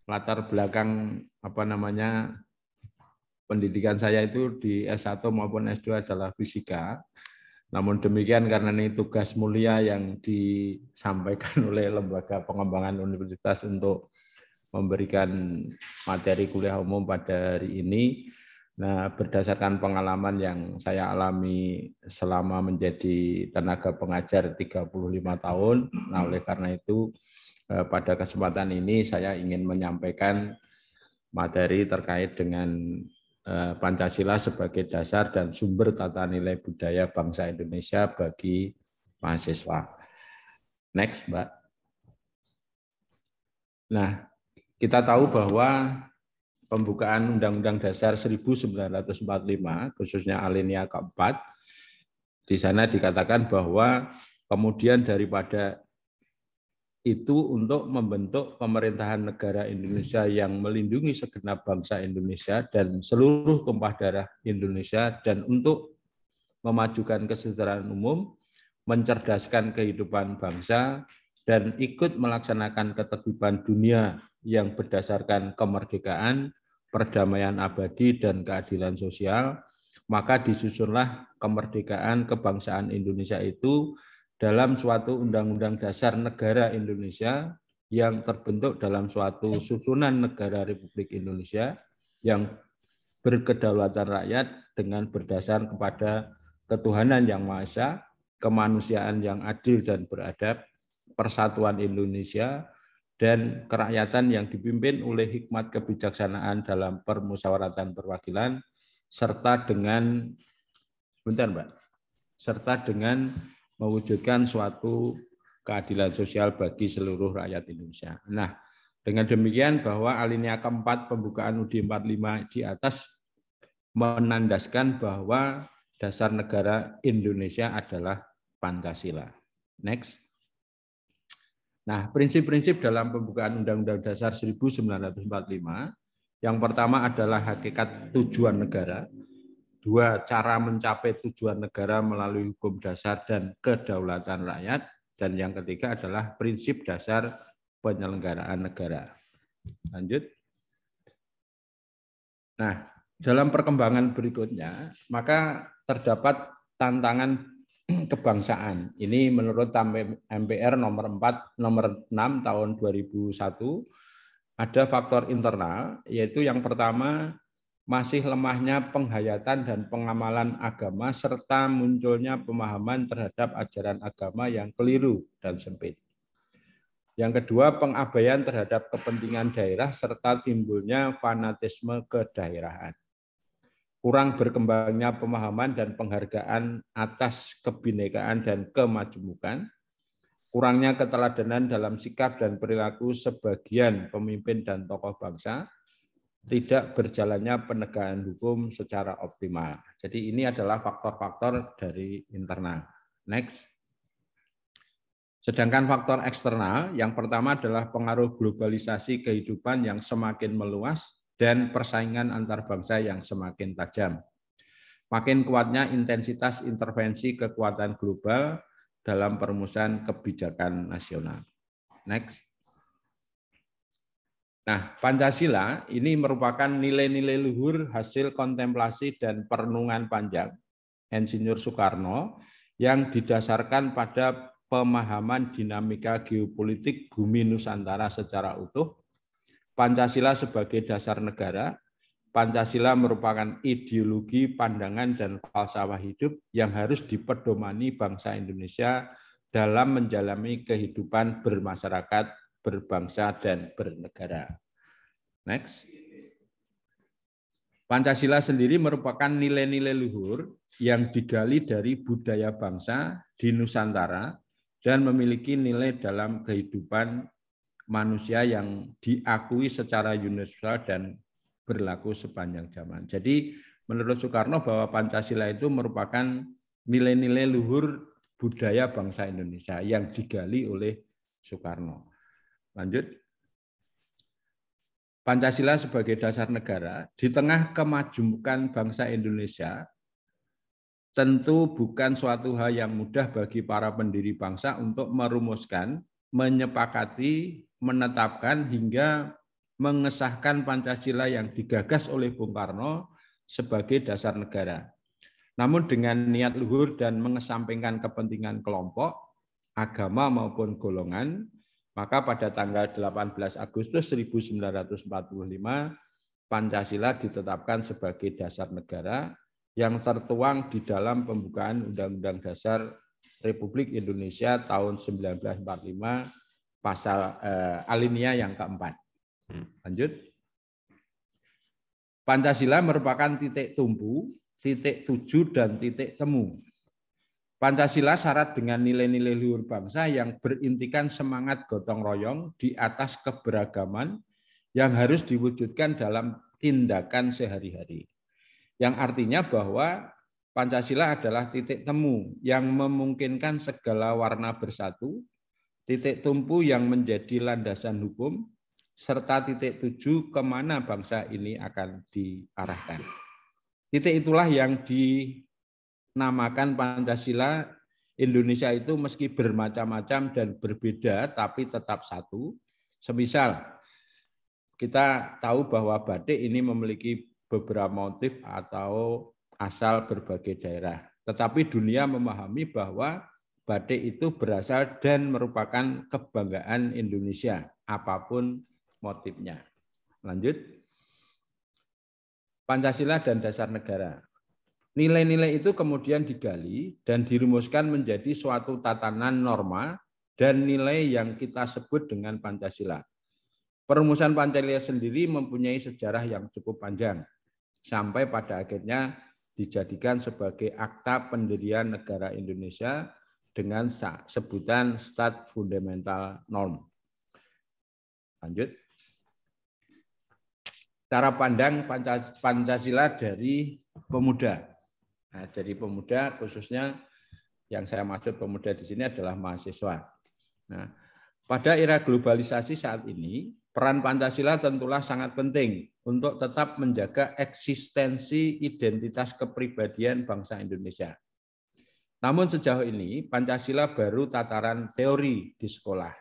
latar belakang apa namanya pendidikan saya itu di S1 maupun S2 adalah fisika. Namun demikian karena ini tugas mulia yang disampaikan <laughs> oleh Lembaga Pengembangan Universitas untuk memberikan materi kuliah umum pada hari ini. Nah, berdasarkan pengalaman yang saya alami selama menjadi tenaga pengajar 35 tahun, nah oleh karena itu Eh, pada kesempatan ini saya ingin menyampaikan materi terkait dengan eh, Pancasila sebagai dasar dan sumber tata nilai budaya bangsa Indonesia bagi mahasiswa. Next, Mbak. Nah, kita tahu bahwa pembukaan Undang-Undang Dasar 1945, khususnya alinea keempat, di sana dikatakan bahwa kemudian daripada itu untuk membentuk pemerintahan negara Indonesia yang melindungi segenap bangsa Indonesia dan seluruh tumpah darah Indonesia dan untuk memajukan kesejahteraan umum, mencerdaskan kehidupan bangsa, dan ikut melaksanakan ketertiban dunia yang berdasarkan kemerdekaan, perdamaian abadi, dan keadilan sosial, maka disusunlah kemerdekaan kebangsaan Indonesia itu dalam suatu undang-undang dasar negara Indonesia yang terbentuk dalam suatu susunan negara Republik Indonesia yang berkedaulatan rakyat dengan berdasar kepada ketuhanan yang Maha Esa, kemanusiaan yang adil dan beradab, persatuan Indonesia, dan kerakyatan yang dipimpin oleh hikmat kebijaksanaan dalam permusyawaratan perwakilan, serta dengan, sebentar Mbak, serta dengan mewujudkan suatu keadilan sosial bagi seluruh rakyat Indonesia. Nah, dengan demikian bahwa alinea keempat pembukaan UD 45 di atas menandaskan bahwa dasar negara Indonesia adalah Pancasila. Next. Nah, prinsip-prinsip dalam pembukaan Undang-Undang Dasar 1945 yang pertama adalah hakikat tujuan negara, Dua, cara mencapai tujuan negara melalui hukum dasar dan kedaulatan rakyat. Dan yang ketiga adalah prinsip dasar penyelenggaraan negara. Lanjut. Nah, dalam perkembangan berikutnya, maka terdapat tantangan <clears throat> kebangsaan. Ini menurut MPR nomor 4 nomor 6 tahun 2001 ada faktor internal yaitu yang pertama masih lemahnya penghayatan dan pengamalan agama serta munculnya pemahaman terhadap ajaran agama yang keliru dan sempit. Yang kedua, pengabaian terhadap kepentingan daerah serta timbulnya fanatisme kedaerahan. Kurang berkembangnya pemahaman dan penghargaan atas kebinekaan dan kemajemukan, kurangnya keteladanan dalam sikap dan perilaku sebagian pemimpin dan tokoh bangsa, tidak berjalannya penegakan hukum secara optimal. Jadi ini adalah faktor-faktor dari internal. Next. Sedangkan faktor eksternal yang pertama adalah pengaruh globalisasi kehidupan yang semakin meluas dan persaingan antar bangsa yang semakin tajam. Makin kuatnya intensitas intervensi kekuatan global dalam permusuhan kebijakan nasional. Next. Nah, Pancasila ini merupakan nilai-nilai luhur hasil kontemplasi dan perenungan panjang Insinyur Soekarno yang didasarkan pada pemahaman dinamika geopolitik bumi Nusantara secara utuh, Pancasila sebagai dasar negara, Pancasila merupakan ideologi, pandangan, dan falsafah hidup yang harus dipedomani bangsa Indonesia dalam menjalani kehidupan bermasyarakat berbangsa, dan bernegara. Next. Pancasila sendiri merupakan nilai-nilai luhur yang digali dari budaya bangsa di Nusantara dan memiliki nilai dalam kehidupan manusia yang diakui secara universal dan berlaku sepanjang zaman. Jadi menurut Soekarno bahwa Pancasila itu merupakan nilai-nilai luhur budaya bangsa Indonesia yang digali oleh Soekarno. Lanjut. Pancasila sebagai dasar negara di tengah kemajemukan bangsa Indonesia tentu bukan suatu hal yang mudah bagi para pendiri bangsa untuk merumuskan, menyepakati, menetapkan hingga mengesahkan Pancasila yang digagas oleh Bung Karno sebagai dasar negara. Namun dengan niat luhur dan mengesampingkan kepentingan kelompok, agama maupun golongan, maka pada tanggal 18 Agustus 1945 Pancasila ditetapkan sebagai dasar negara yang tertuang di dalam pembukaan Undang-Undang Dasar Republik Indonesia tahun 1945 pasal eh, alinea yang keempat. Hmm. Lanjut. Pancasila merupakan titik tumbuh, titik tujuh dan titik temu Pancasila syarat dengan nilai-nilai luhur bangsa yang berintikan semangat gotong royong di atas keberagaman yang harus diwujudkan dalam tindakan sehari-hari. Yang artinya bahwa Pancasila adalah titik temu yang memungkinkan segala warna bersatu, titik tumpu yang menjadi landasan hukum, serta titik tuju kemana bangsa ini akan diarahkan. Titik itulah yang di namakan Pancasila Indonesia itu meski bermacam-macam dan berbeda tapi tetap satu. Semisal kita tahu bahwa batik ini memiliki beberapa motif atau asal berbagai daerah. Tetapi dunia memahami bahwa batik itu berasal dan merupakan kebanggaan Indonesia apapun motifnya. Lanjut. Pancasila dan dasar negara. Nilai-nilai itu kemudian digali dan dirumuskan menjadi suatu tatanan norma dan nilai yang kita sebut dengan Pancasila. Perumusan Pancasila sendiri mempunyai sejarah yang cukup panjang, sampai pada akhirnya dijadikan sebagai akta pendirian negara Indonesia dengan sebutan Stat Fundamental Norm. Lanjut. Cara pandang Pancasila dari pemuda. Nah, jadi pemuda khususnya yang saya maksud pemuda di sini adalah mahasiswa. Nah, pada era globalisasi saat ini, peran Pancasila tentulah sangat penting untuk tetap menjaga eksistensi identitas kepribadian bangsa Indonesia. Namun sejauh ini Pancasila baru tataran teori di sekolah,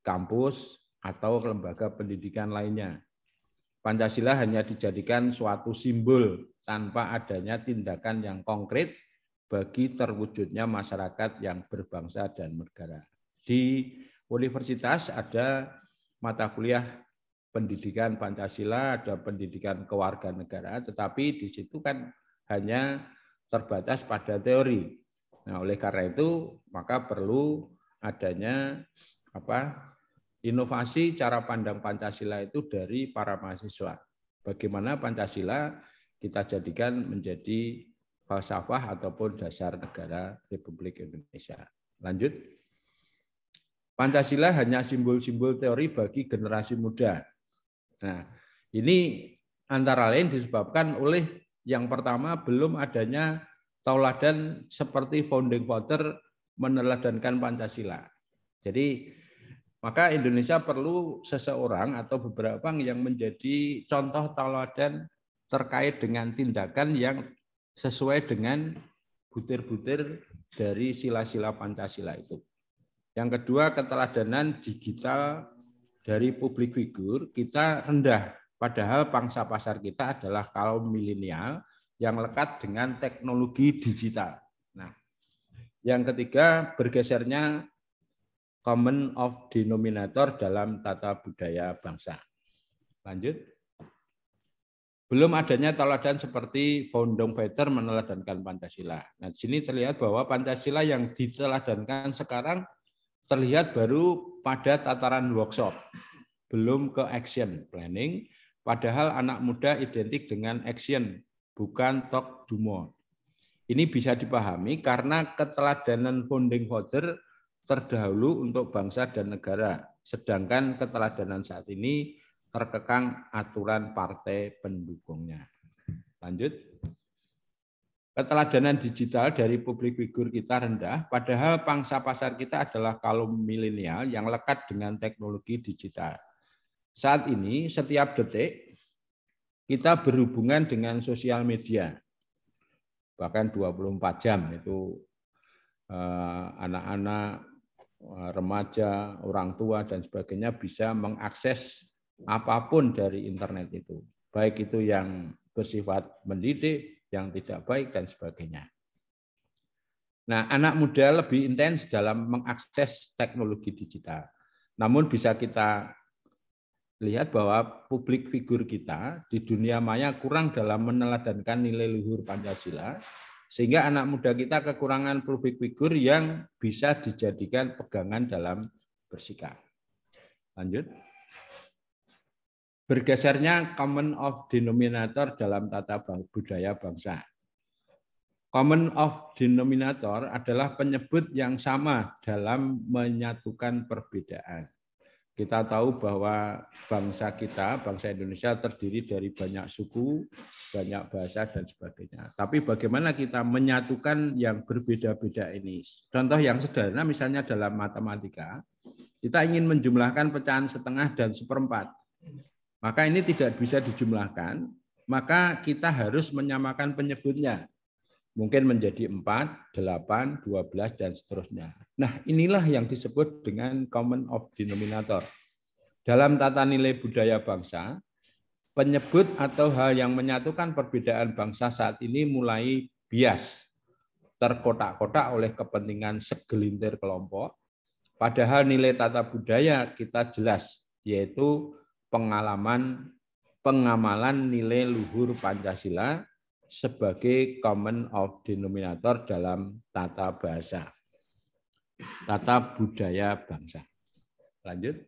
kampus, atau lembaga pendidikan lainnya. Pancasila hanya dijadikan suatu simbol tanpa adanya tindakan yang konkret bagi terwujudnya masyarakat yang berbangsa dan negara. Di universitas ada mata kuliah pendidikan Pancasila, ada pendidikan kewarganegaraan, tetapi di situ kan hanya terbatas pada teori. Nah, oleh karena itu maka perlu adanya apa inovasi cara pandang Pancasila itu dari para mahasiswa. Bagaimana Pancasila kita jadikan menjadi falsafah ataupun dasar negara Republik Indonesia. Lanjut. Pancasila hanya simbol-simbol teori bagi generasi muda. Nah, ini antara lain disebabkan oleh yang pertama belum adanya tauladan seperti founding father meneladankan Pancasila. Jadi maka Indonesia perlu seseorang atau beberapa yang menjadi contoh tauladan terkait dengan tindakan yang sesuai dengan butir-butir dari sila-sila Pancasila itu. Yang kedua, keteladanan digital dari publik figur kita rendah. Padahal pangsa pasar kita adalah kaum milenial yang lekat dengan teknologi digital. Nah, yang ketiga, bergesernya common of denominator dalam tata budaya bangsa. Lanjut belum adanya teladan seperti Bondong father meneladankan Pancasila. Nah, di sini terlihat bahwa Pancasila yang diteladankan sekarang terlihat baru pada tataran workshop, belum ke action planning, padahal anak muda identik dengan action, bukan talk do Ini bisa dipahami karena keteladanan founding father terdahulu untuk bangsa dan negara, sedangkan keteladanan saat ini terkekang aturan partai pendukungnya. Lanjut. Keteladanan digital dari publik figur kita rendah, padahal pangsa pasar kita adalah kaum milenial yang lekat dengan teknologi digital. Saat ini, setiap detik, kita berhubungan dengan sosial media, bahkan 24 jam itu eh, anak-anak, eh, remaja, orang tua, dan sebagainya bisa mengakses apapun dari internet itu, baik itu yang bersifat mendidik, yang tidak baik dan sebagainya. Nah, anak muda lebih intens dalam mengakses teknologi digital. Namun bisa kita lihat bahwa publik figur kita di dunia maya kurang dalam meneladankan nilai luhur Pancasila sehingga anak muda kita kekurangan publik figur yang bisa dijadikan pegangan dalam bersikap. Lanjut bergesernya common of denominator dalam tata budaya bangsa. Common of denominator adalah penyebut yang sama dalam menyatukan perbedaan. Kita tahu bahwa bangsa kita, bangsa Indonesia terdiri dari banyak suku, banyak bahasa, dan sebagainya. Tapi bagaimana kita menyatukan yang berbeda-beda ini? Contoh yang sederhana misalnya dalam matematika, kita ingin menjumlahkan pecahan setengah dan seperempat maka ini tidak bisa dijumlahkan, maka kita harus menyamakan penyebutnya. Mungkin menjadi 4, 8, 12, dan seterusnya. Nah, inilah yang disebut dengan common of denominator. Dalam tata nilai budaya bangsa, penyebut atau hal yang menyatukan perbedaan bangsa saat ini mulai bias, terkotak-kotak oleh kepentingan segelintir kelompok, padahal nilai tata budaya kita jelas, yaitu pengalaman pengamalan nilai luhur Pancasila sebagai common of denominator dalam tata bahasa, tata budaya bangsa. Lanjut.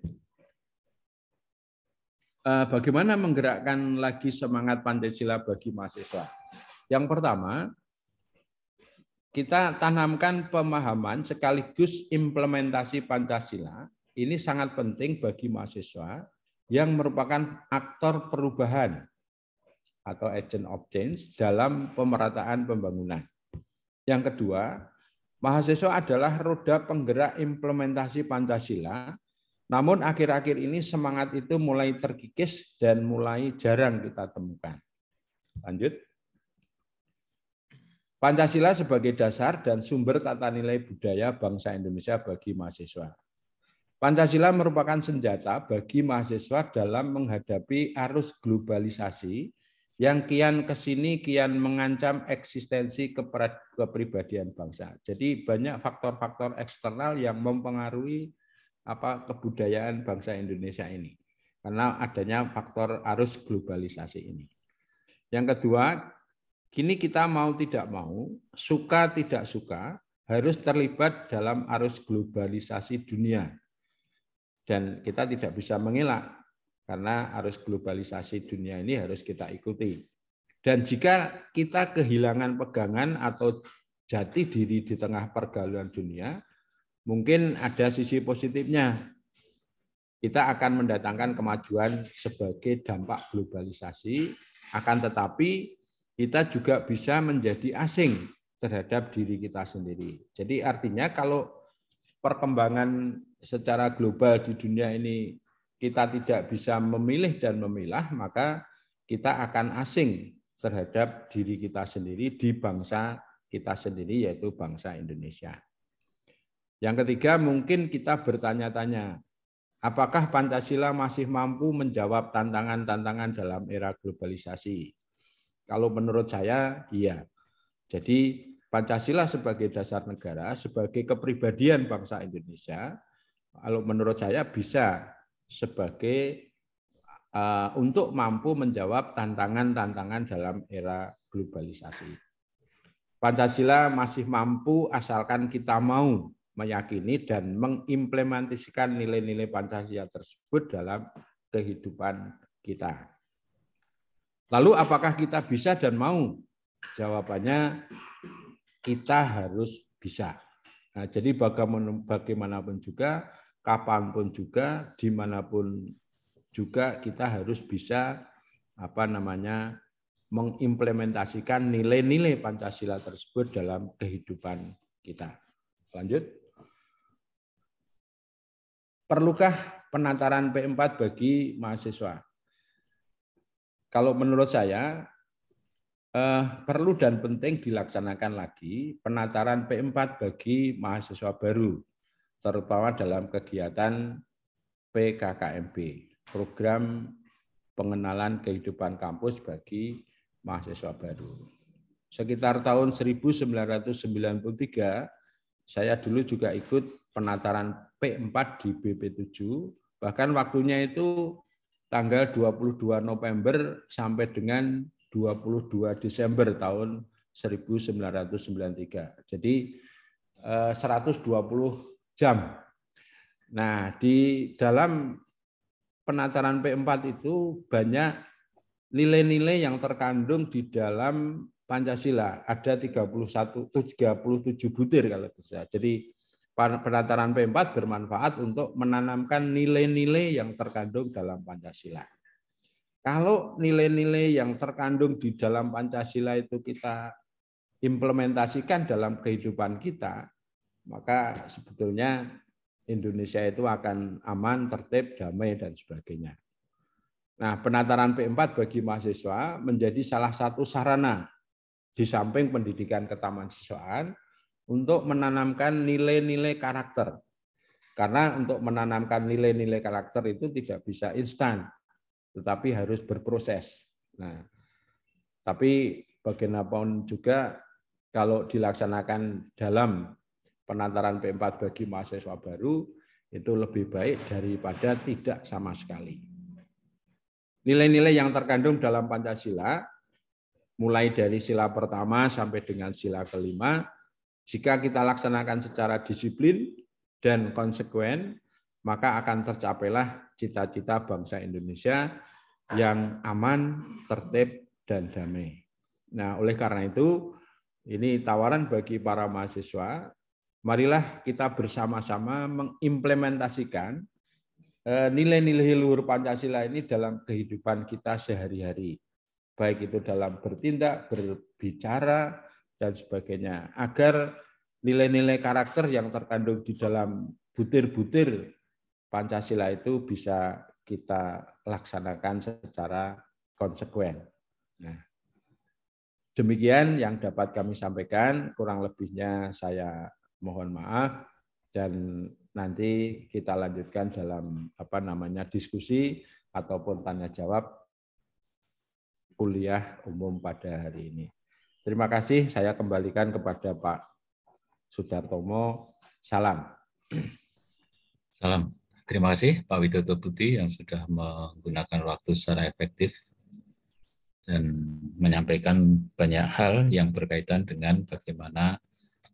Eh, bagaimana menggerakkan lagi semangat Pancasila bagi mahasiswa? Yang pertama, kita tanamkan pemahaman sekaligus implementasi Pancasila. Ini sangat penting bagi mahasiswa yang merupakan aktor perubahan atau agent of change dalam pemerataan pembangunan. Yang kedua, mahasiswa adalah roda penggerak implementasi Pancasila, namun akhir-akhir ini semangat itu mulai terkikis dan mulai jarang kita temukan. Lanjut. Pancasila sebagai dasar dan sumber tata nilai budaya bangsa Indonesia bagi mahasiswa. Pancasila merupakan senjata bagi mahasiswa dalam menghadapi arus globalisasi yang kian kesini kian mengancam eksistensi kepribadian bangsa. Jadi banyak faktor-faktor eksternal yang mempengaruhi apa kebudayaan bangsa Indonesia ini karena adanya faktor arus globalisasi ini. Yang kedua, kini kita mau tidak mau, suka tidak suka, harus terlibat dalam arus globalisasi dunia dan kita tidak bisa mengelak karena arus globalisasi dunia ini harus kita ikuti. Dan jika kita kehilangan pegangan atau jati diri di tengah pergaulan dunia, mungkin ada sisi positifnya. Kita akan mendatangkan kemajuan sebagai dampak globalisasi, akan tetapi kita juga bisa menjadi asing terhadap diri kita sendiri. Jadi artinya kalau perkembangan secara global di dunia ini kita tidak bisa memilih dan memilah, maka kita akan asing terhadap diri kita sendiri di bangsa kita sendiri, yaitu bangsa Indonesia. Yang ketiga, mungkin kita bertanya-tanya, apakah Pancasila masih mampu menjawab tantangan-tantangan dalam era globalisasi? Kalau menurut saya, iya. Jadi Pancasila sebagai dasar negara, sebagai kepribadian bangsa Indonesia, kalau menurut saya bisa sebagai eh, untuk mampu menjawab tantangan-tantangan dalam era globalisasi. Pancasila masih mampu asalkan kita mau meyakini dan mengimplementasikan nilai-nilai Pancasila tersebut dalam kehidupan kita. Lalu apakah kita bisa dan mau? Jawabannya kita harus bisa. Nah, jadi bagaimanapun juga kapanpun juga, dimanapun juga kita harus bisa apa namanya mengimplementasikan nilai-nilai Pancasila tersebut dalam kehidupan kita. Lanjut. Perlukah penataran P4 bagi mahasiswa? Kalau menurut saya, eh, perlu dan penting dilaksanakan lagi penataran P4 bagi mahasiswa baru terutama dalam kegiatan PKKMB, program pengenalan kehidupan kampus bagi mahasiswa baru. Sekitar tahun 1993, saya dulu juga ikut penataran P4 di BP7, bahkan waktunya itu tanggal 22 November sampai dengan 22 Desember tahun 1993. Jadi 120 eh, jam. Nah, di dalam penataran P4 itu banyak nilai-nilai yang terkandung di dalam Pancasila. Ada 31 37 butir kalau bisa. Jadi penataran P4 bermanfaat untuk menanamkan nilai-nilai yang terkandung dalam Pancasila. Kalau nilai-nilai yang terkandung di dalam Pancasila itu kita implementasikan dalam kehidupan kita, maka sebetulnya Indonesia itu akan aman, tertib, damai, dan sebagainya. Nah, penataran P4 bagi mahasiswa menjadi salah satu sarana di samping pendidikan siswaan untuk menanamkan nilai-nilai karakter. Karena untuk menanamkan nilai-nilai karakter itu tidak bisa instan, tetapi harus berproses. Nah, tapi bagaimanapun juga kalau dilaksanakan dalam penantaran P4 bagi mahasiswa baru itu lebih baik daripada tidak sama sekali. Nilai-nilai yang terkandung dalam Pancasila mulai dari sila pertama sampai dengan sila kelima jika kita laksanakan secara disiplin dan konsekuen maka akan tercapailah cita-cita bangsa Indonesia yang aman, tertib, dan damai. Nah, oleh karena itu, ini tawaran bagi para mahasiswa marilah kita bersama-sama mengimplementasikan eh, nilai-nilai luhur Pancasila ini dalam kehidupan kita sehari-hari. Baik itu dalam bertindak, berbicara, dan sebagainya. Agar nilai-nilai karakter yang terkandung di dalam butir-butir Pancasila itu bisa kita laksanakan secara konsekuen. Nah, demikian yang dapat kami sampaikan, kurang lebihnya saya mohon maaf dan nanti kita lanjutkan dalam apa namanya diskusi ataupun tanya jawab kuliah umum pada hari ini. Terima kasih saya kembalikan kepada Pak Sudartomo. Salam. Salam. Terima kasih Pak Widodo Putih yang sudah menggunakan waktu secara efektif dan menyampaikan banyak hal yang berkaitan dengan bagaimana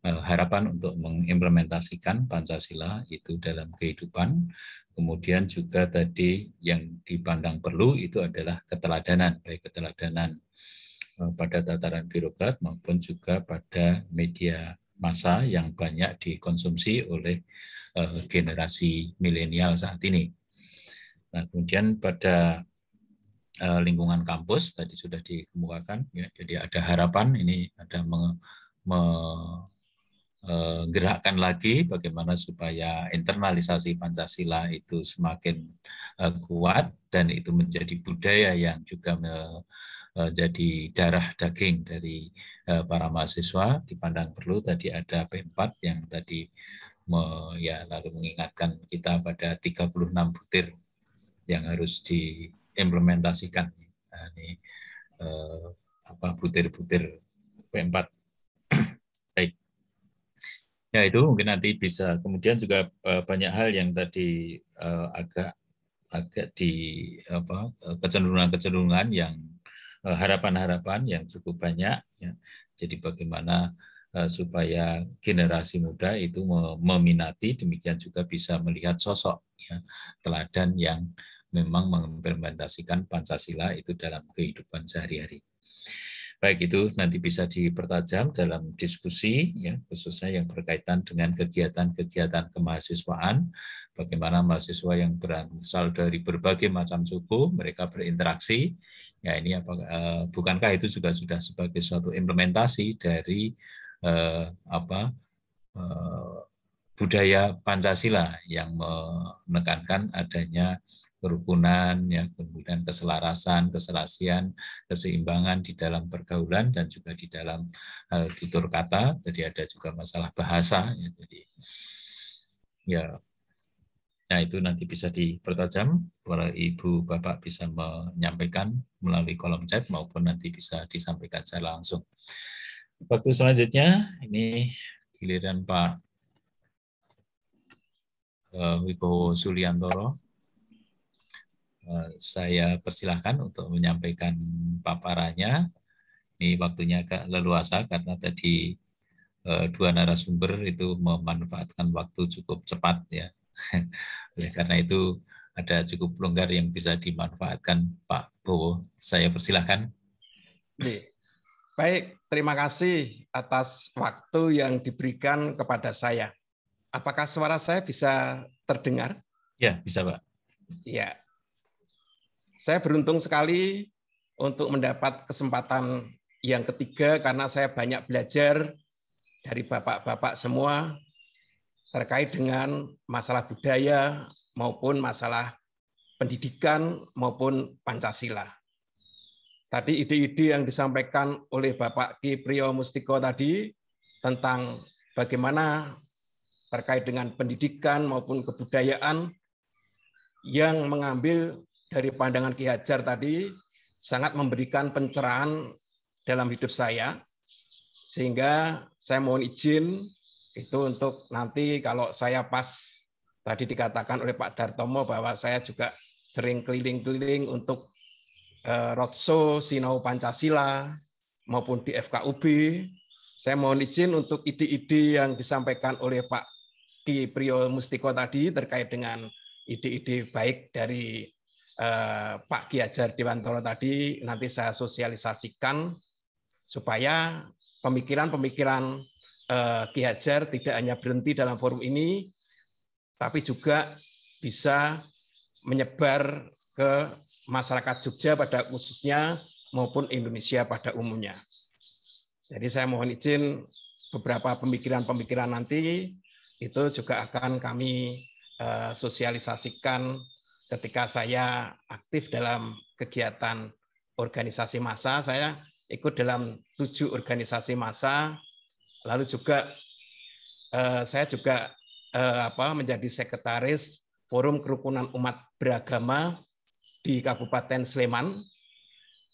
Eh, harapan untuk mengimplementasikan Pancasila itu dalam kehidupan. Kemudian juga tadi yang dipandang perlu itu adalah keteladanan, baik keteladanan eh, pada tataran birokrat maupun juga pada media massa yang banyak dikonsumsi oleh eh, generasi milenial saat ini. Nah, kemudian pada lingkungan kampus tadi sudah dikemukakan, ya, jadi ada harapan ini ada me, Eh, gerakkan lagi bagaimana supaya internalisasi Pancasila itu semakin eh, kuat dan itu menjadi budaya yang juga menjadi eh, darah daging dari para mahasiswa dipandang perlu tadi ada P4 yang tadi me, ya lalu mengingatkan kita pada 36 butir yang harus diimplementasikan nah, ini apa butir-butir P4 Ya itu mungkin nanti bisa. Kemudian juga eh, banyak hal yang tadi eh, agak agak di apa eh, kecenderungan-kecenderungan yang harapan-harapan yang cukup banyak. Ya. Jadi bagaimana supaya generasi muda itu meminati, demikian juga bisa melihat sosok ya, teladan yang memang mengimplementasikan Pancasila itu dalam kehidupan sehari-hari. Baik itu nanti bisa dipertajam dalam diskusi, ya, khususnya yang berkaitan dengan kegiatan-kegiatan kemahasiswaan, bagaimana mahasiswa yang berasal dari berbagai macam suku, mereka berinteraksi. Ya ini apa, eh, bukankah itu juga sudah sebagai suatu implementasi dari eh, apa eh, budaya Pancasila yang menekankan adanya kerukunan, ya, kemudian keselarasan, keselasian, keseimbangan di dalam pergaulan dan juga di dalam hal e, tutur kata. Jadi ada juga masalah bahasa. Ya, jadi ya, nah itu nanti bisa dipertajam. Para ibu bapak bisa menyampaikan melalui kolom chat maupun nanti bisa disampaikan secara langsung. Waktu selanjutnya ini giliran Pak Eh, Wibowo Suliantoro. Eh, saya persilahkan untuk menyampaikan paparannya. Ini waktunya agak leluasa karena tadi eh, dua narasumber itu memanfaatkan waktu cukup cepat ya. <laughs> Oleh karena itu ada cukup longgar yang bisa dimanfaatkan Pak Bowo. Saya persilahkan. Baik, terima kasih atas waktu yang diberikan kepada saya. Apakah suara saya bisa terdengar? Ya, bisa, Pak. Ya. Saya beruntung sekali untuk mendapat kesempatan yang ketiga karena saya banyak belajar dari bapak-bapak semua terkait dengan masalah budaya maupun masalah pendidikan maupun Pancasila. Tadi ide-ide yang disampaikan oleh Bapak Ki Priyo Mustiko tadi tentang bagaimana terkait dengan pendidikan maupun kebudayaan yang mengambil dari pandangan Ki Hajar tadi sangat memberikan pencerahan dalam hidup saya sehingga saya mohon izin itu untuk nanti kalau saya pas tadi dikatakan oleh Pak Dartomo bahwa saya juga sering keliling-keliling untuk eh, Rotso, Sinau Pancasila maupun di FKUB. Saya mohon izin untuk ide-ide yang disampaikan oleh Pak Ki Priyo Mustiko tadi terkait dengan ide-ide baik dari eh, Pak Kiajar Dewantoro tadi nanti saya sosialisasikan supaya pemikiran-pemikiran eh, Hajar tidak hanya berhenti dalam forum ini, tapi juga bisa menyebar ke masyarakat Jogja pada khususnya maupun Indonesia pada umumnya. Jadi saya mohon izin beberapa pemikiran-pemikiran nanti itu juga akan kami eh, sosialisasikan ketika saya aktif dalam kegiatan organisasi massa saya ikut dalam tujuh organisasi massa lalu juga eh, saya juga eh, apa menjadi sekretaris forum kerukunan umat beragama di Kabupaten Sleman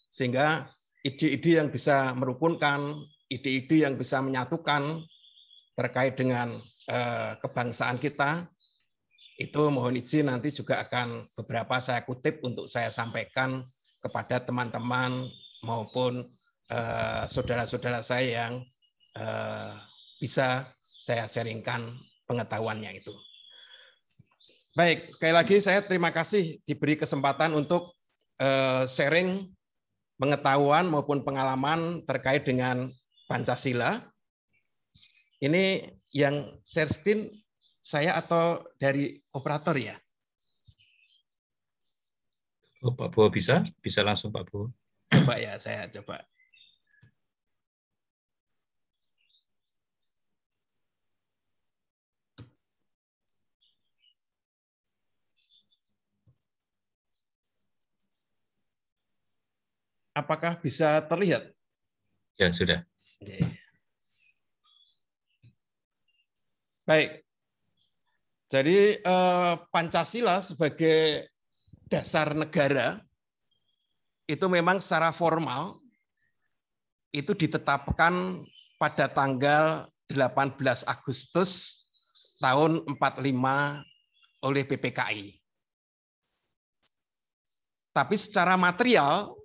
sehingga ide-ide yang bisa merukunkan ide-ide yang bisa menyatukan terkait dengan Eh, kebangsaan kita itu mohon izin nanti juga akan beberapa saya kutip untuk saya sampaikan kepada teman-teman maupun eh, saudara-saudara saya yang eh, bisa saya sharingkan pengetahuannya itu. Baik, sekali lagi saya terima kasih diberi kesempatan untuk sharing pengetahuan maupun pengalaman terkait dengan Pancasila ini yang share screen saya atau dari operator ya? Oh, Pak Bu bisa? Bisa langsung Pak Bu. Coba ya, saya coba. Apakah bisa terlihat? Ya, sudah. Okay. Baik. Jadi eh, Pancasila sebagai dasar negara itu memang secara formal itu ditetapkan pada tanggal 18 Agustus tahun 45 oleh ppki Tapi secara material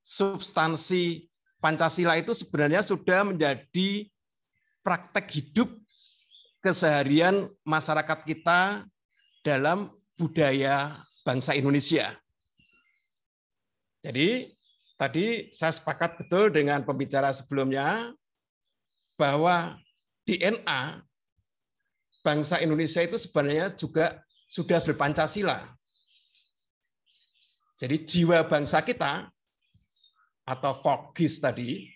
substansi Pancasila itu sebenarnya sudah menjadi praktek hidup keseharian masyarakat kita dalam budaya bangsa Indonesia. Jadi tadi saya sepakat betul dengan pembicara sebelumnya bahwa DNA bangsa Indonesia itu sebenarnya juga sudah berpancasila. Jadi jiwa bangsa kita atau kogis tadi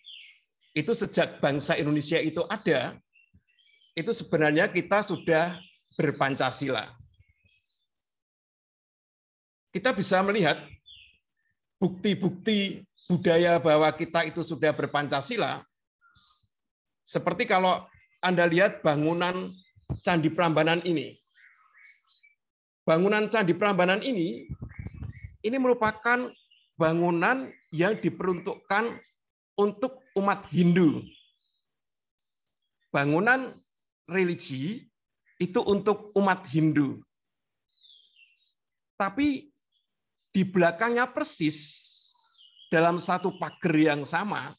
itu sejak bangsa Indonesia itu ada itu sebenarnya kita sudah berpancasila. Kita bisa melihat bukti-bukti budaya bahwa kita itu sudah berpancasila. Seperti kalau Anda lihat bangunan Candi Prambanan ini. Bangunan Candi Prambanan ini ini merupakan bangunan yang diperuntukkan untuk umat Hindu. Bangunan religi itu untuk umat Hindu. Tapi di belakangnya persis dalam satu pagar yang sama,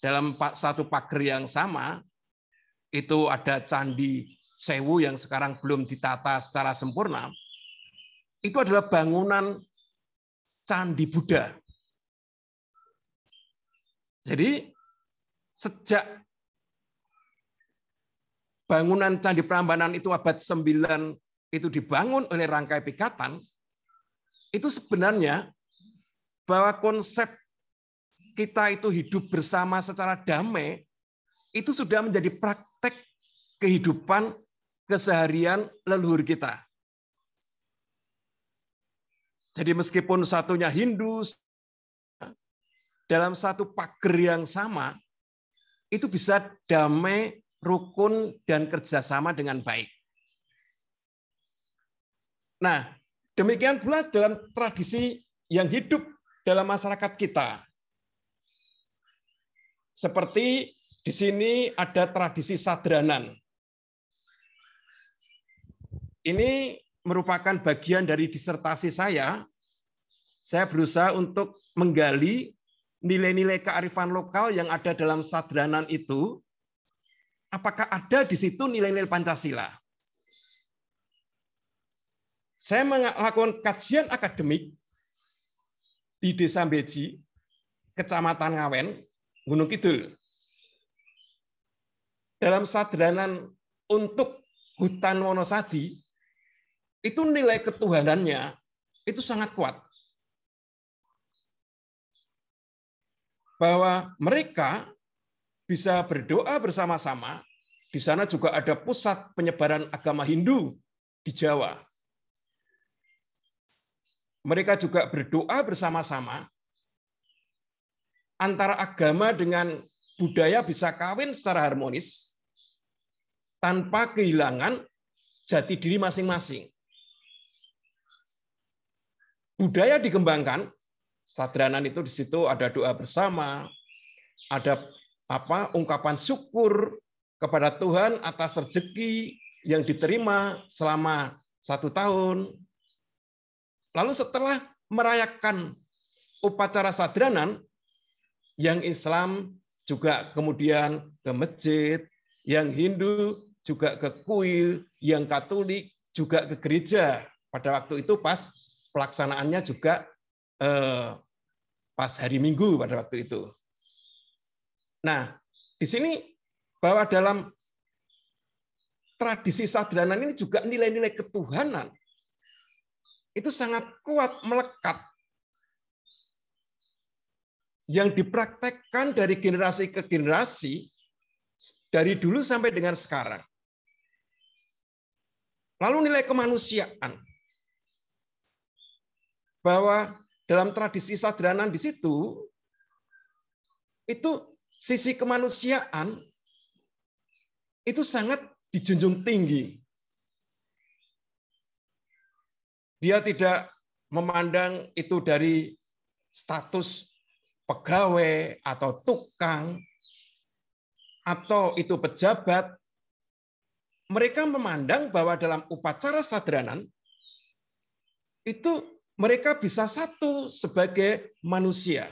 dalam satu pagar yang sama, itu ada candi Sewu yang sekarang belum ditata secara sempurna, itu adalah bangunan candi Buddha. Jadi sejak bangunan Candi Prambanan itu abad 9 itu dibangun oleh rangkai pikatan, itu sebenarnya bahwa konsep kita itu hidup bersama secara damai itu sudah menjadi praktek kehidupan keseharian leluhur kita. Jadi meskipun satunya Hindu dalam satu pagar yang sama itu bisa damai rukun, dan kerjasama dengan baik. Nah, demikian pula dalam tradisi yang hidup dalam masyarakat kita. Seperti di sini ada tradisi sadranan. Ini merupakan bagian dari disertasi saya. Saya berusaha untuk menggali nilai-nilai kearifan lokal yang ada dalam sadranan itu Apakah ada di situ nilai-nilai Pancasila? Saya melakukan kajian akademik di Desa Beji, Kecamatan Ngawen, Gunung Kidul. Dalam sadranan untuk hutan Wonosadi, itu nilai ketuhanannya itu sangat kuat. Bahwa mereka bisa berdoa bersama-sama di sana juga ada pusat penyebaran agama Hindu di Jawa. Mereka juga berdoa bersama-sama. Antara agama dengan budaya bisa kawin secara harmonis tanpa kehilangan jati diri masing-masing. Budaya dikembangkan, sadranan itu di situ ada doa bersama, ada apa ungkapan syukur, kepada Tuhan atas rezeki yang diterima selama satu tahun. Lalu setelah merayakan upacara sadranan, yang Islam juga kemudian ke masjid, yang Hindu juga ke kuil, yang Katolik juga ke gereja. Pada waktu itu pas pelaksanaannya juga eh, pas hari Minggu pada waktu itu. Nah, di sini bahwa dalam tradisi sadranan ini juga nilai-nilai ketuhanan itu sangat kuat melekat yang dipraktekkan dari generasi ke generasi dari dulu sampai dengan sekarang. Lalu nilai kemanusiaan bahwa dalam tradisi sadranan di situ itu sisi kemanusiaan itu sangat dijunjung tinggi. Dia tidak memandang itu dari status pegawai atau tukang atau itu pejabat. Mereka memandang bahwa dalam upacara sadranan itu mereka bisa satu sebagai manusia.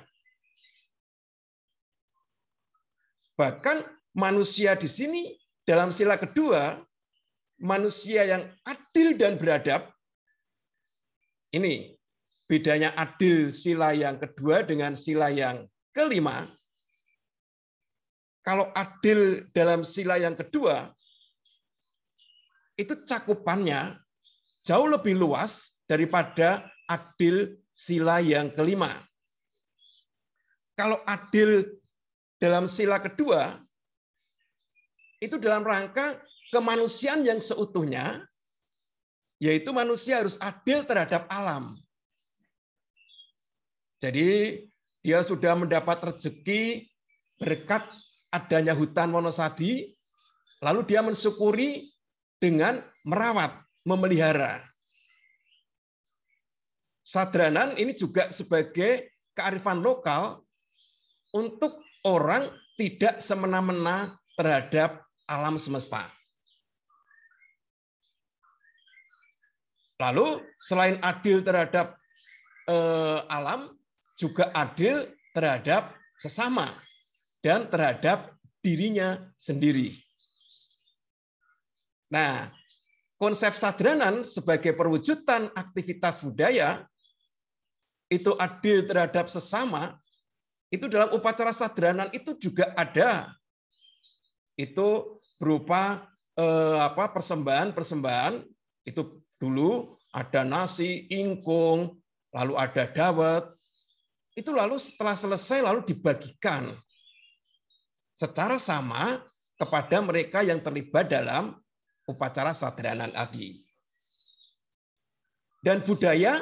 Bahkan manusia di sini dalam sila kedua, manusia yang adil dan beradab, ini bedanya adil sila yang kedua dengan sila yang kelima. Kalau adil dalam sila yang kedua, itu cakupannya jauh lebih luas daripada adil sila yang kelima. Kalau adil dalam sila kedua, itu dalam rangka kemanusiaan yang seutuhnya, yaitu manusia harus adil terhadap alam. Jadi dia sudah mendapat rezeki berkat adanya hutan monosadi, lalu dia mensyukuri dengan merawat, memelihara. Sadranan ini juga sebagai kearifan lokal untuk orang tidak semena-mena terhadap alam semesta. Lalu selain adil terhadap eh, alam, juga adil terhadap sesama dan terhadap dirinya sendiri. Nah, konsep sadranan sebagai perwujudan aktivitas budaya itu adil terhadap sesama itu dalam upacara sadranan itu juga ada. Itu berupa eh, apa persembahan-persembahan itu dulu ada nasi, ingkung, lalu ada dawet. Itu lalu setelah selesai lalu dibagikan secara sama kepada mereka yang terlibat dalam upacara sadranan adi. Dan budaya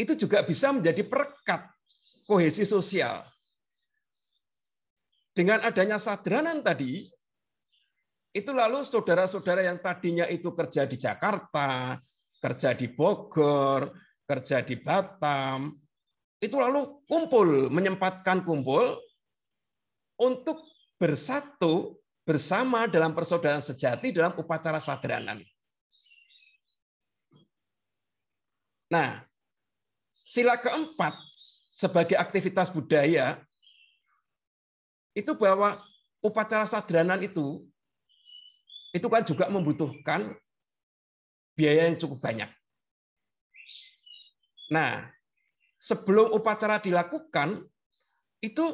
itu juga bisa menjadi perekat kohesi sosial. Dengan adanya sadranan tadi, itu lalu saudara-saudara yang tadinya itu kerja di Jakarta, kerja di Bogor, kerja di Batam, itu lalu kumpul, menyempatkan kumpul untuk bersatu bersama dalam persaudaraan sejati dalam upacara sadrana. Nah, sila keempat sebagai aktivitas budaya itu bahwa upacara sadranan itu itu kan juga membutuhkan biaya yang cukup banyak. Nah, sebelum upacara dilakukan, itu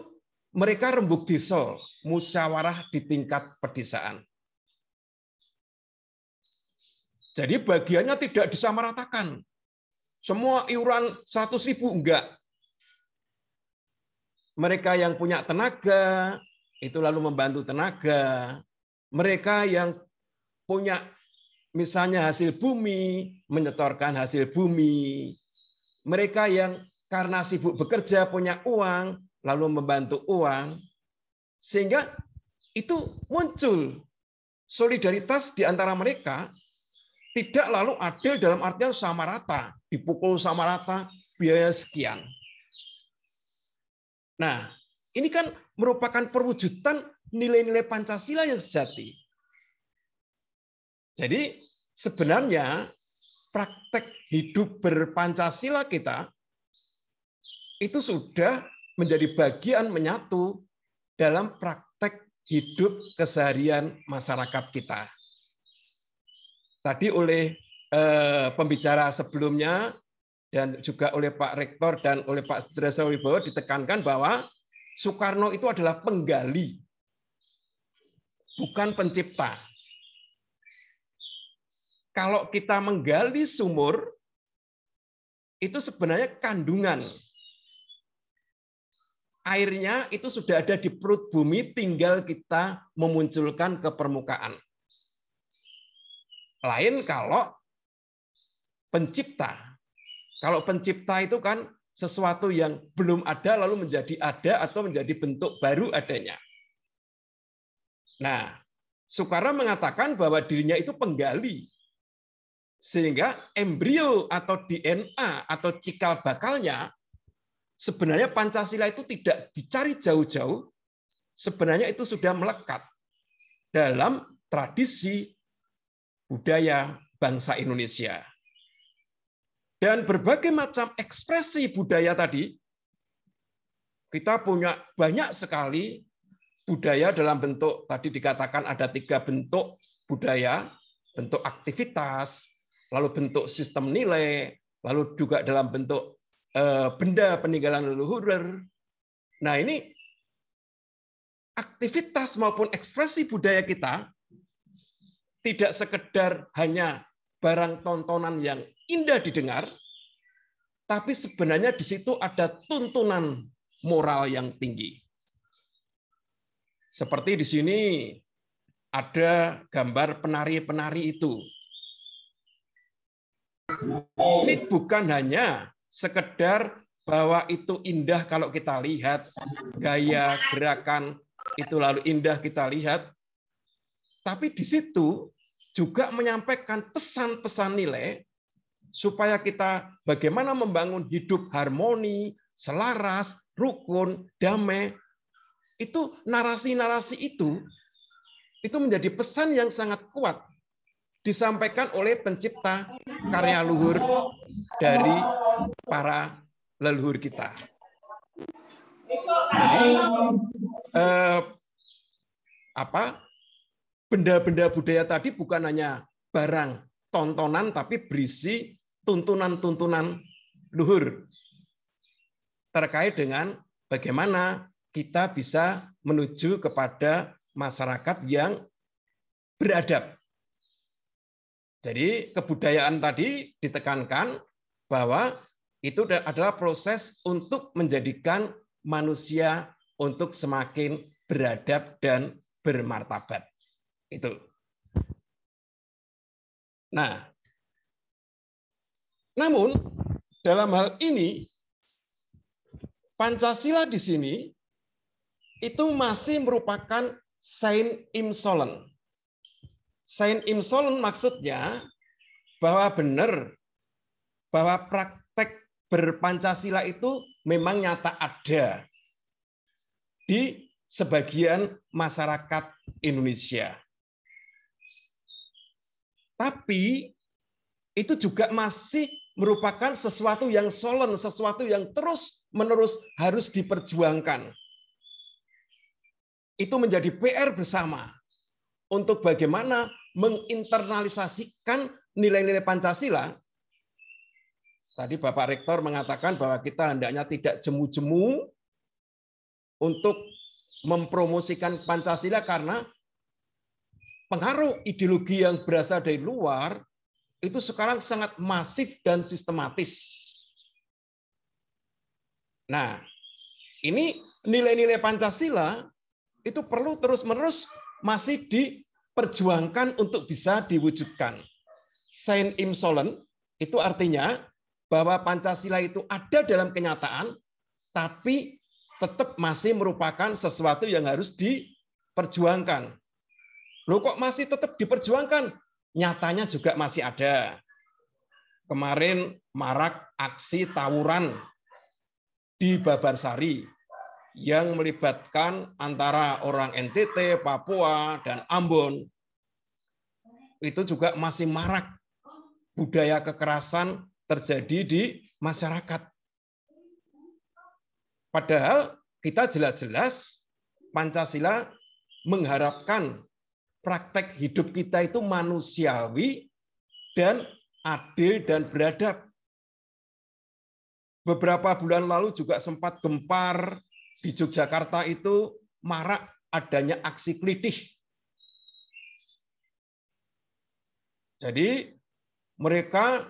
mereka rembuk diesel, musyawarah di tingkat pedesaan. Jadi bagiannya tidak disamaratakan. Semua iuran 100 ribu, enggak. Mereka yang punya tenaga, itu lalu membantu tenaga. Mereka yang punya misalnya hasil bumi, menyetorkan hasil bumi. Mereka yang karena sibuk bekerja punya uang, lalu membantu uang. Sehingga itu muncul solidaritas di antara mereka tidak lalu adil dalam artian sama rata, dipukul sama rata biaya sekian. Nah, ini kan merupakan perwujudan nilai-nilai Pancasila yang sejati. Jadi sebenarnya praktek hidup berpancasila kita itu sudah menjadi bagian menyatu dalam praktek hidup keseharian masyarakat kita. Tadi oleh eh, pembicara sebelumnya dan juga oleh Pak Rektor dan oleh Pak Sudresa Wibowo ditekankan bahwa Soekarno itu adalah penggali, bukan pencipta kalau kita menggali sumur, itu sebenarnya kandungan. Airnya itu sudah ada di perut bumi, tinggal kita memunculkan ke permukaan. Lain kalau pencipta. Kalau pencipta itu kan sesuatu yang belum ada lalu menjadi ada atau menjadi bentuk baru adanya. Nah, Sukara mengatakan bahwa dirinya itu penggali. Sehingga embrio atau DNA atau cikal bakalnya sebenarnya Pancasila itu tidak dicari jauh-jauh, sebenarnya itu sudah melekat dalam tradisi budaya bangsa Indonesia. Dan berbagai macam ekspresi budaya tadi, kita punya banyak sekali budaya dalam bentuk, tadi dikatakan ada tiga bentuk budaya, bentuk aktivitas, lalu bentuk sistem nilai, lalu juga dalam bentuk eh, benda peninggalan leluhur. Nah, ini aktivitas maupun ekspresi budaya kita tidak sekedar hanya barang tontonan yang indah didengar, tapi sebenarnya di situ ada tuntunan moral yang tinggi. Seperti di sini ada gambar penari-penari itu ini bukan hanya sekedar bahwa itu indah kalau kita lihat gaya gerakan itu lalu indah kita lihat tapi di situ juga menyampaikan pesan-pesan nilai supaya kita bagaimana membangun hidup harmoni, selaras, rukun, damai. Itu narasi-narasi itu itu menjadi pesan yang sangat kuat disampaikan oleh pencipta karya luhur dari para leluhur kita. Jadi eh, apa benda-benda budaya tadi bukan hanya barang tontonan tapi berisi tuntunan-tuntunan luhur terkait dengan bagaimana kita bisa menuju kepada masyarakat yang beradab jadi kebudayaan tadi ditekankan bahwa itu adalah proses untuk menjadikan manusia untuk semakin beradab dan bermartabat. Itu. Nah, namun dalam hal ini Pancasila di sini itu masih merupakan saint insolent Sain Imsolun maksudnya bahwa benar bahwa praktek berpancasila itu memang nyata ada di sebagian masyarakat Indonesia. Tapi itu juga masih merupakan sesuatu yang solen, sesuatu yang terus-menerus harus diperjuangkan. Itu menjadi PR bersama untuk bagaimana menginternalisasikan nilai-nilai Pancasila. Tadi Bapak Rektor mengatakan bahwa kita hendaknya tidak jemu-jemu untuk mempromosikan Pancasila karena pengaruh ideologi yang berasal dari luar itu sekarang sangat masif dan sistematis. Nah, ini nilai-nilai Pancasila itu perlu terus-menerus masih diperjuangkan untuk bisa diwujudkan. Saint Imsolen itu artinya bahwa Pancasila itu ada dalam kenyataan, tapi tetap masih merupakan sesuatu yang harus diperjuangkan. Loh kok masih tetap diperjuangkan? Nyatanya juga masih ada. Kemarin marak aksi tawuran di Babarsari yang melibatkan antara orang NTT, Papua, dan Ambon itu juga masih marak budaya kekerasan terjadi di masyarakat. Padahal kita jelas-jelas Pancasila mengharapkan praktek hidup kita itu manusiawi dan adil dan beradab. Beberapa bulan lalu juga sempat gempar di Yogyakarta itu marak adanya aksi klitih. Jadi mereka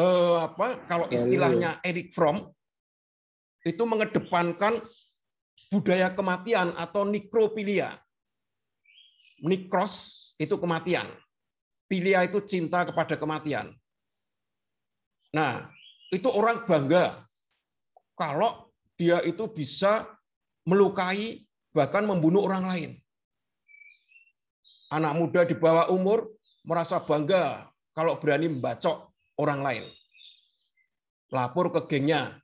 eh, apa kalau istilahnya Eric Fromm itu mengedepankan budaya kematian atau nikropilia. Nikros itu kematian. Pilia itu cinta kepada kematian. Nah, itu orang bangga kalau dia itu bisa melukai bahkan membunuh orang lain. Anak muda di bawah umur merasa bangga kalau berani membacok orang lain. Lapor ke gengnya,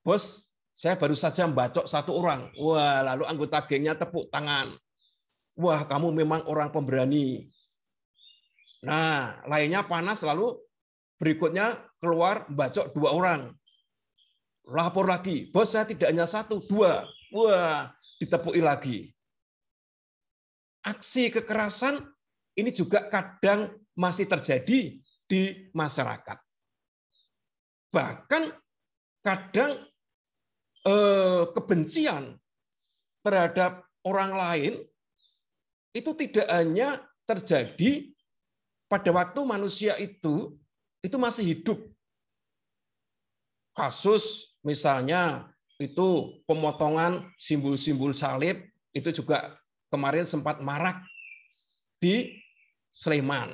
bos, saya baru saja membacok satu orang. Wah, lalu anggota gengnya tepuk tangan. Wah, kamu memang orang pemberani. Nah, lainnya panas lalu berikutnya keluar membacok dua orang. Lapor lagi. Bos, saya tidak hanya satu, dua. Wah, ditepuki lagi. Aksi kekerasan ini juga kadang masih terjadi di masyarakat. Bahkan kadang eh, kebencian terhadap orang lain itu tidak hanya terjadi pada waktu manusia itu itu masih hidup. Kasus Misalnya itu pemotongan simbol-simbol salib itu juga kemarin sempat marak di Sleman.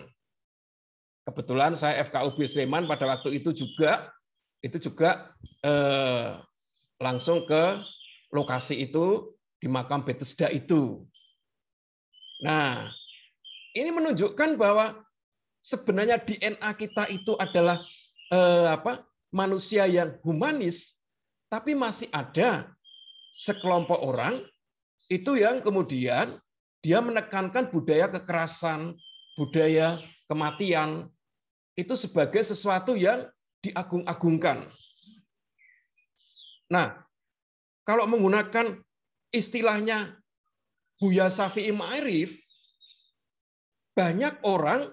Kebetulan saya FKUB Sleman pada waktu itu juga itu juga eh, langsung ke lokasi itu di makam Bethesda itu. Nah, ini menunjukkan bahwa sebenarnya DNA kita itu adalah eh, apa? manusia yang humanis tapi masih ada sekelompok orang itu yang kemudian dia menekankan budaya kekerasan, budaya kematian itu sebagai sesuatu yang diagung-agungkan. Nah, kalau menggunakan istilahnya Buya Safi'i Ma'arif, banyak orang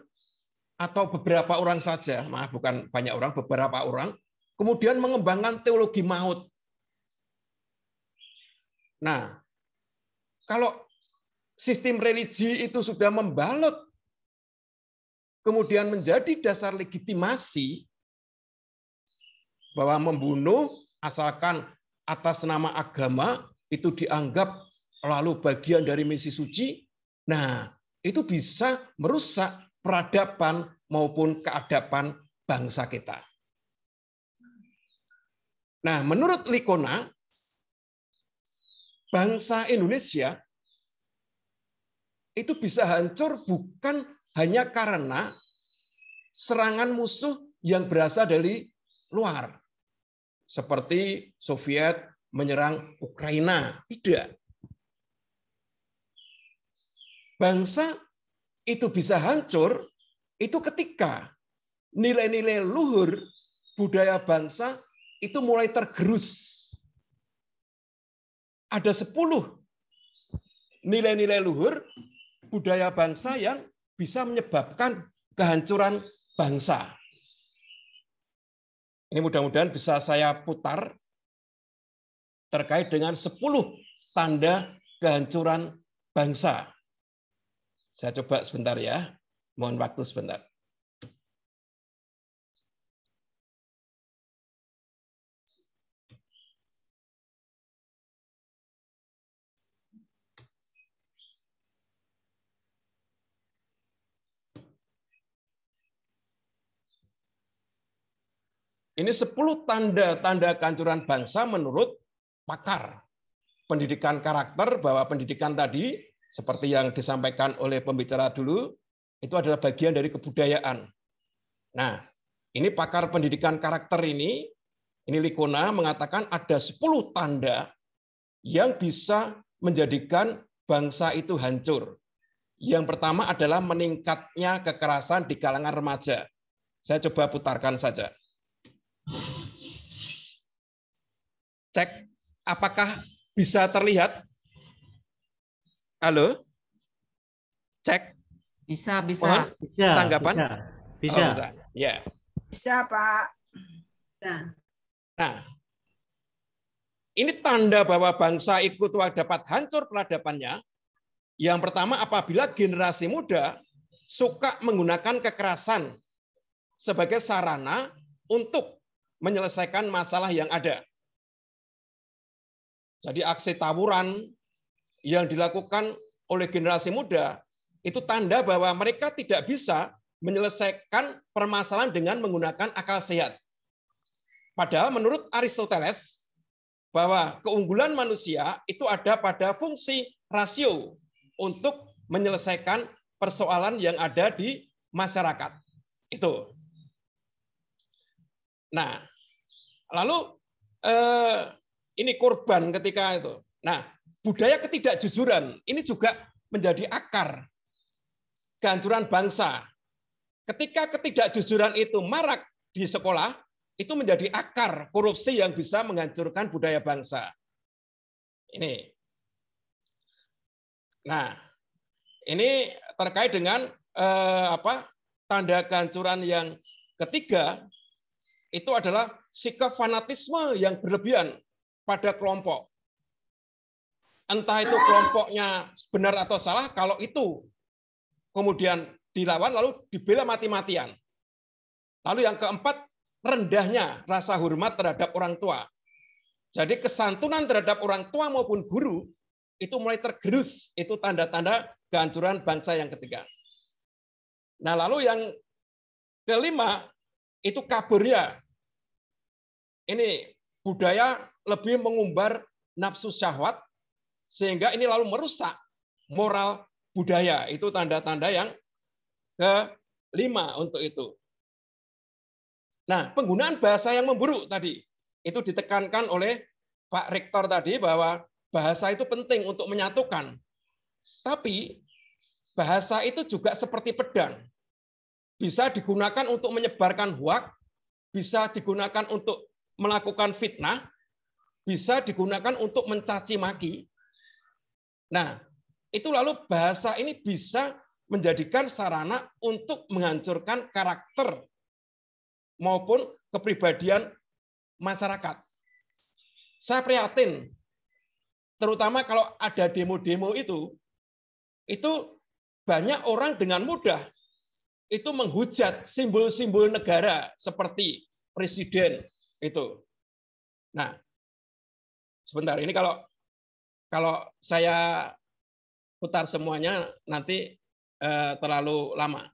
atau beberapa orang saja, maaf bukan banyak orang, beberapa orang Kemudian mengembangkan teologi maut. Nah, kalau sistem religi itu sudah membalut kemudian menjadi dasar legitimasi bahwa membunuh asalkan atas nama agama itu dianggap lalu bagian dari misi suci. Nah, itu bisa merusak peradaban maupun keadaban bangsa kita. Nah, menurut Likona, bangsa Indonesia itu bisa hancur bukan hanya karena serangan musuh yang berasal dari luar. Seperti Soviet menyerang Ukraina. Tidak. Bangsa itu bisa hancur itu ketika nilai-nilai luhur budaya bangsa itu mulai tergerus. Ada 10 nilai-nilai luhur budaya bangsa yang bisa menyebabkan kehancuran bangsa. Ini mudah-mudahan bisa saya putar terkait dengan 10 tanda kehancuran bangsa. Saya coba sebentar ya. Mohon waktu sebentar. Ini 10 tanda-tanda kehancuran bangsa menurut pakar pendidikan karakter bahwa pendidikan tadi seperti yang disampaikan oleh pembicara dulu itu adalah bagian dari kebudayaan. Nah, ini pakar pendidikan karakter ini ini Likona mengatakan ada 10 tanda yang bisa menjadikan bangsa itu hancur. Yang pertama adalah meningkatnya kekerasan di kalangan remaja. Saya coba putarkan saja. Cek apakah bisa terlihat? Halo? Cek. Bisa, bisa. Mohon bisa, tanggapan? Bisa. Bisa. Oh, bisa. Ya. Bisa, Pak. Nah. nah, ini tanda bahwa bangsa ikut dapat hancur peradabannya. Yang pertama, apabila generasi muda suka menggunakan kekerasan sebagai sarana untuk menyelesaikan masalah yang ada. Jadi aksi tawuran yang dilakukan oleh generasi muda itu tanda bahwa mereka tidak bisa menyelesaikan permasalahan dengan menggunakan akal sehat. Padahal menurut Aristoteles bahwa keunggulan manusia itu ada pada fungsi rasio untuk menyelesaikan persoalan yang ada di masyarakat. Itu. Nah, Lalu eh, ini korban ketika itu. Nah, budaya ketidakjujuran ini juga menjadi akar kehancuran bangsa. Ketika ketidakjujuran itu marak di sekolah, itu menjadi akar korupsi yang bisa menghancurkan budaya bangsa. Ini. Nah, ini terkait dengan eh, apa? tanda kehancuran yang ketiga itu adalah sikap fanatisme yang berlebihan pada kelompok. Entah itu kelompoknya benar atau salah, kalau itu kemudian dilawan lalu dibela mati-matian. Lalu yang keempat, rendahnya rasa hormat terhadap orang tua. Jadi kesantunan terhadap orang tua maupun guru itu mulai tergerus. Itu tanda-tanda kehancuran bangsa yang ketiga. Nah lalu yang kelima, itu kaburnya ini budaya lebih mengumbar nafsu syahwat sehingga ini lalu merusak moral budaya. Itu tanda-tanda yang kelima untuk itu. Nah, penggunaan bahasa yang memburuk tadi itu ditekankan oleh Pak Rektor tadi bahwa bahasa itu penting untuk menyatukan. Tapi bahasa itu juga seperti pedang. Bisa digunakan untuk menyebarkan huak, bisa digunakan untuk melakukan fitnah bisa digunakan untuk mencaci maki. Nah, itu lalu bahasa ini bisa menjadikan sarana untuk menghancurkan karakter maupun kepribadian masyarakat. Saya prihatin, terutama kalau ada demo-demo itu, itu banyak orang dengan mudah itu menghujat simbol-simbol negara seperti presiden, itu. Nah, sebentar ini kalau kalau saya putar semuanya nanti eh, terlalu lama.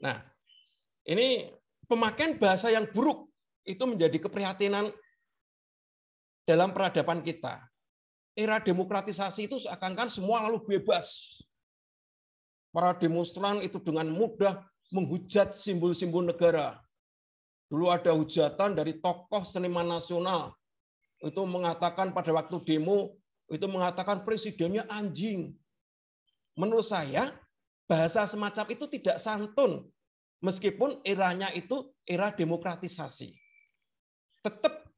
Nah, ini pemakaian bahasa yang buruk itu menjadi keprihatinan dalam peradaban kita. Era demokratisasi itu seakan-akan semua lalu bebas. Para demonstran itu dengan mudah menghujat simbol-simbol negara. Dulu ada hujatan dari tokoh seniman nasional itu mengatakan pada waktu demo itu mengatakan presidennya anjing. Menurut saya bahasa semacam itu tidak santun meskipun eranya itu era demokratisasi. Tetap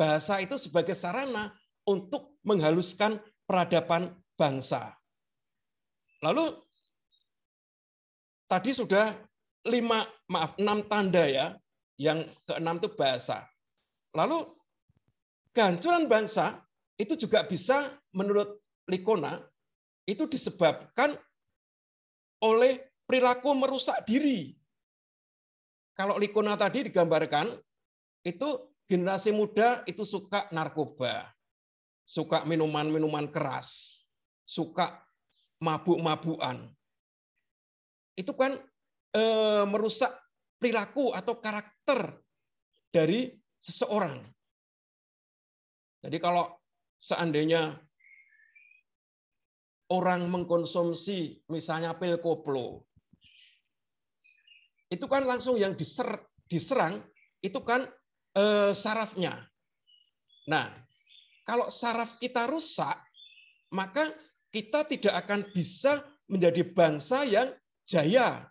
bahasa itu sebagai sarana untuk menghaluskan peradaban bangsa. Lalu tadi sudah lima maaf enam tanda ya yang keenam itu bahasa lalu kehancuran bangsa itu juga bisa menurut Likona itu disebabkan oleh perilaku merusak diri. Kalau Likona tadi digambarkan itu generasi muda itu suka narkoba, suka minuman-minuman keras, suka mabuk-mabuan, itu kan e, merusak perilaku atau karakter dari seseorang. Jadi kalau seandainya orang mengkonsumsi misalnya pil koplo, itu kan langsung yang diser, diserang itu kan e, sarafnya. Nah, kalau saraf kita rusak, maka kita tidak akan bisa menjadi bangsa yang jaya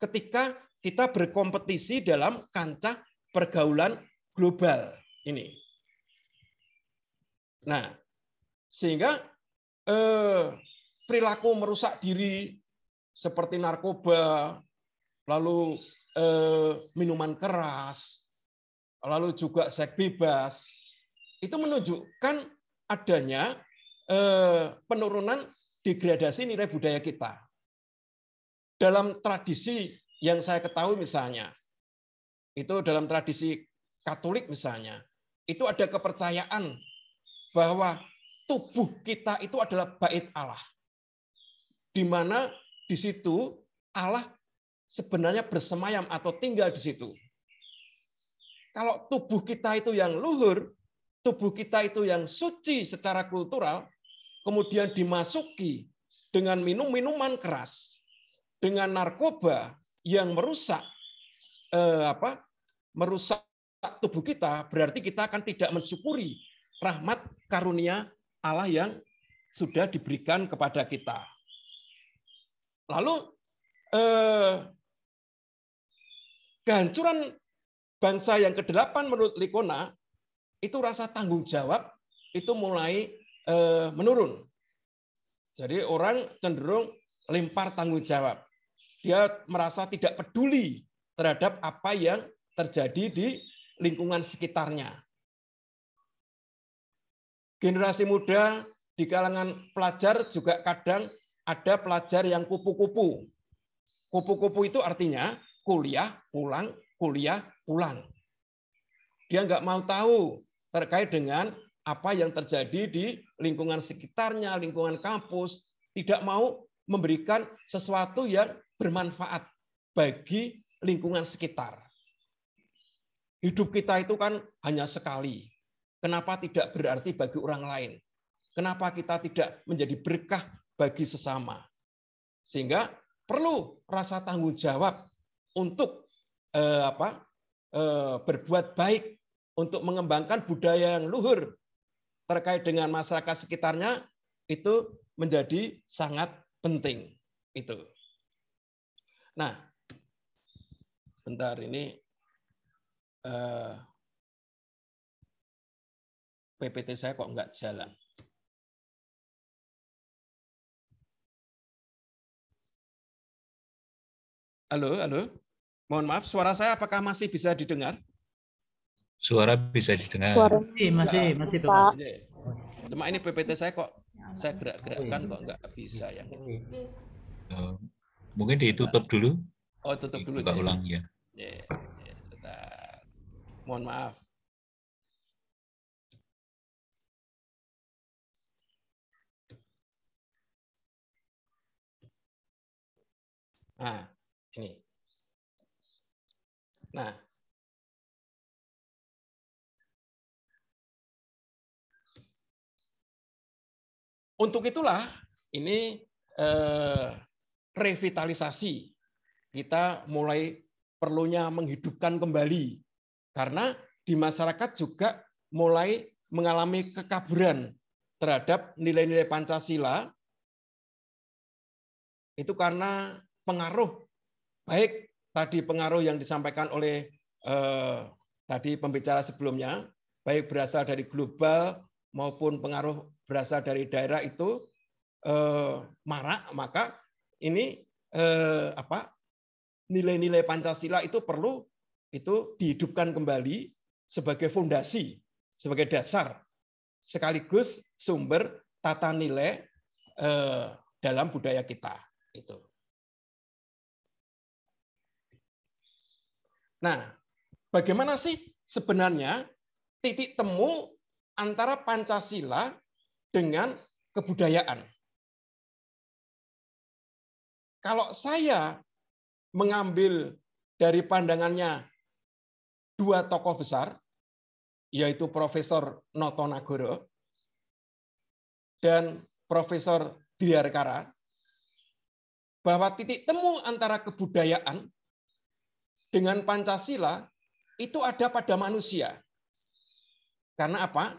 ketika kita berkompetisi dalam kancah pergaulan global ini. Nah, sehingga eh, perilaku merusak diri seperti narkoba, lalu eh, minuman keras, lalu juga seks bebas, itu menunjukkan adanya eh, penurunan degradasi nilai budaya kita. Dalam tradisi yang saya ketahui misalnya, itu dalam tradisi Katolik misalnya, itu ada kepercayaan bahwa tubuh kita itu adalah bait Allah. Di mana di situ Allah sebenarnya bersemayam atau tinggal di situ. Kalau tubuh kita itu yang luhur, tubuh kita itu yang suci secara kultural, kemudian dimasuki dengan minum-minuman keras, dengan narkoba yang merusak eh, apa merusak tubuh kita berarti kita akan tidak mensyukuri rahmat karunia Allah yang sudah diberikan kepada kita. Lalu eh, kehancuran bangsa yang kedelapan menurut Likona itu rasa tanggung jawab itu mulai eh, menurun. Jadi orang cenderung lempar tanggung jawab dia merasa tidak peduli terhadap apa yang terjadi di lingkungan sekitarnya. Generasi muda di kalangan pelajar juga kadang ada pelajar yang kupu-kupu. Kupu-kupu itu artinya kuliah, pulang, kuliah, pulang. Dia nggak mau tahu terkait dengan apa yang terjadi di lingkungan sekitarnya, lingkungan kampus, tidak mau memberikan sesuatu yang bermanfaat bagi lingkungan sekitar. Hidup kita itu kan hanya sekali. Kenapa tidak berarti bagi orang lain? Kenapa kita tidak menjadi berkah bagi sesama? Sehingga perlu rasa tanggung jawab untuk eh, apa? Eh, berbuat baik untuk mengembangkan budaya yang luhur terkait dengan masyarakat sekitarnya itu menjadi sangat penting itu. Nah, bentar ini eh, PPT saya kok nggak jalan. Halo, halo. Mohon maaf, suara saya apakah masih bisa didengar? Suara bisa didengar. Suara masih, masih, iya. masih Pak. Iya. Cuma ini PPT saya kok saya gerak-gerakkan kok nggak bisa ya. Oh. Mungkin ditutup dulu. Oh, tutup dulu. Buka ya. ulang ya. Ya, ya Mohon maaf. Nah, ini. Nah. Untuk itulah ini eh, revitalisasi. Kita mulai perlunya menghidupkan kembali karena di masyarakat juga mulai mengalami kekaburan terhadap nilai-nilai Pancasila itu karena pengaruh baik tadi pengaruh yang disampaikan oleh eh, tadi pembicara sebelumnya baik berasal dari global maupun pengaruh berasal dari daerah itu eh, marak maka ini eh, apa nilai-nilai Pancasila itu perlu itu dihidupkan kembali sebagai fondasi, sebagai dasar sekaligus sumber tata nilai eh, dalam budaya kita itu. Nah, bagaimana sih sebenarnya titik temu antara Pancasila dengan kebudayaan? Kalau saya mengambil dari pandangannya dua tokoh besar, yaitu Profesor Noto Nagoro dan Profesor Diyarkara, bahwa titik temu antara kebudayaan dengan Pancasila itu ada pada manusia. Karena apa?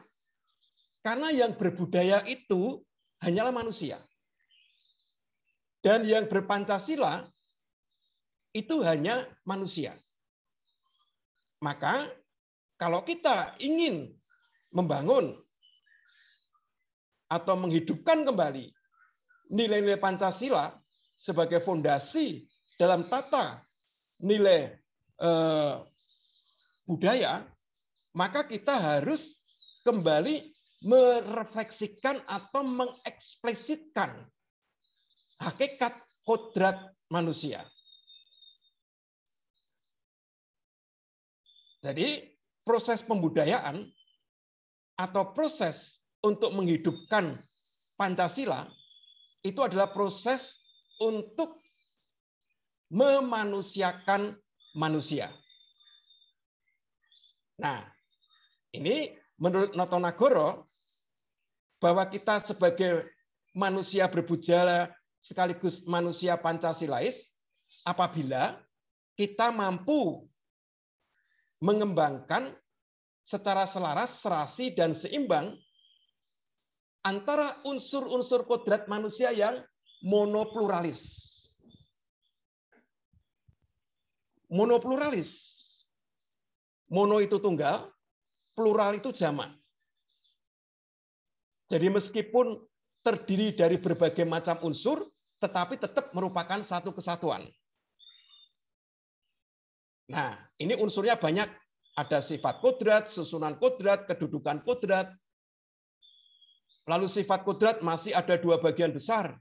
Karena yang berbudaya itu hanyalah manusia. Dan yang berpancasila itu hanya manusia. Maka kalau kita ingin membangun atau menghidupkan kembali nilai-nilai Pancasila sebagai fondasi dalam tata nilai eh, budaya, maka kita harus kembali merefleksikan atau mengekspresikan hakikat kodrat manusia. Jadi proses pembudayaan atau proses untuk menghidupkan Pancasila itu adalah proses untuk memanusiakan manusia. Nah, ini menurut Notonagoro bahwa kita sebagai manusia berbujala sekaligus manusia Pancasilais apabila kita mampu mengembangkan secara selaras, serasi, dan seimbang antara unsur-unsur kodrat manusia yang monopluralis. Monopluralis. Mono itu tunggal, plural itu jamak. Jadi meskipun terdiri dari berbagai macam unsur, tetapi tetap merupakan satu kesatuan. Nah, ini unsurnya banyak. Ada sifat kodrat, susunan kodrat, kedudukan kodrat. Lalu sifat kodrat masih ada dua bagian besar.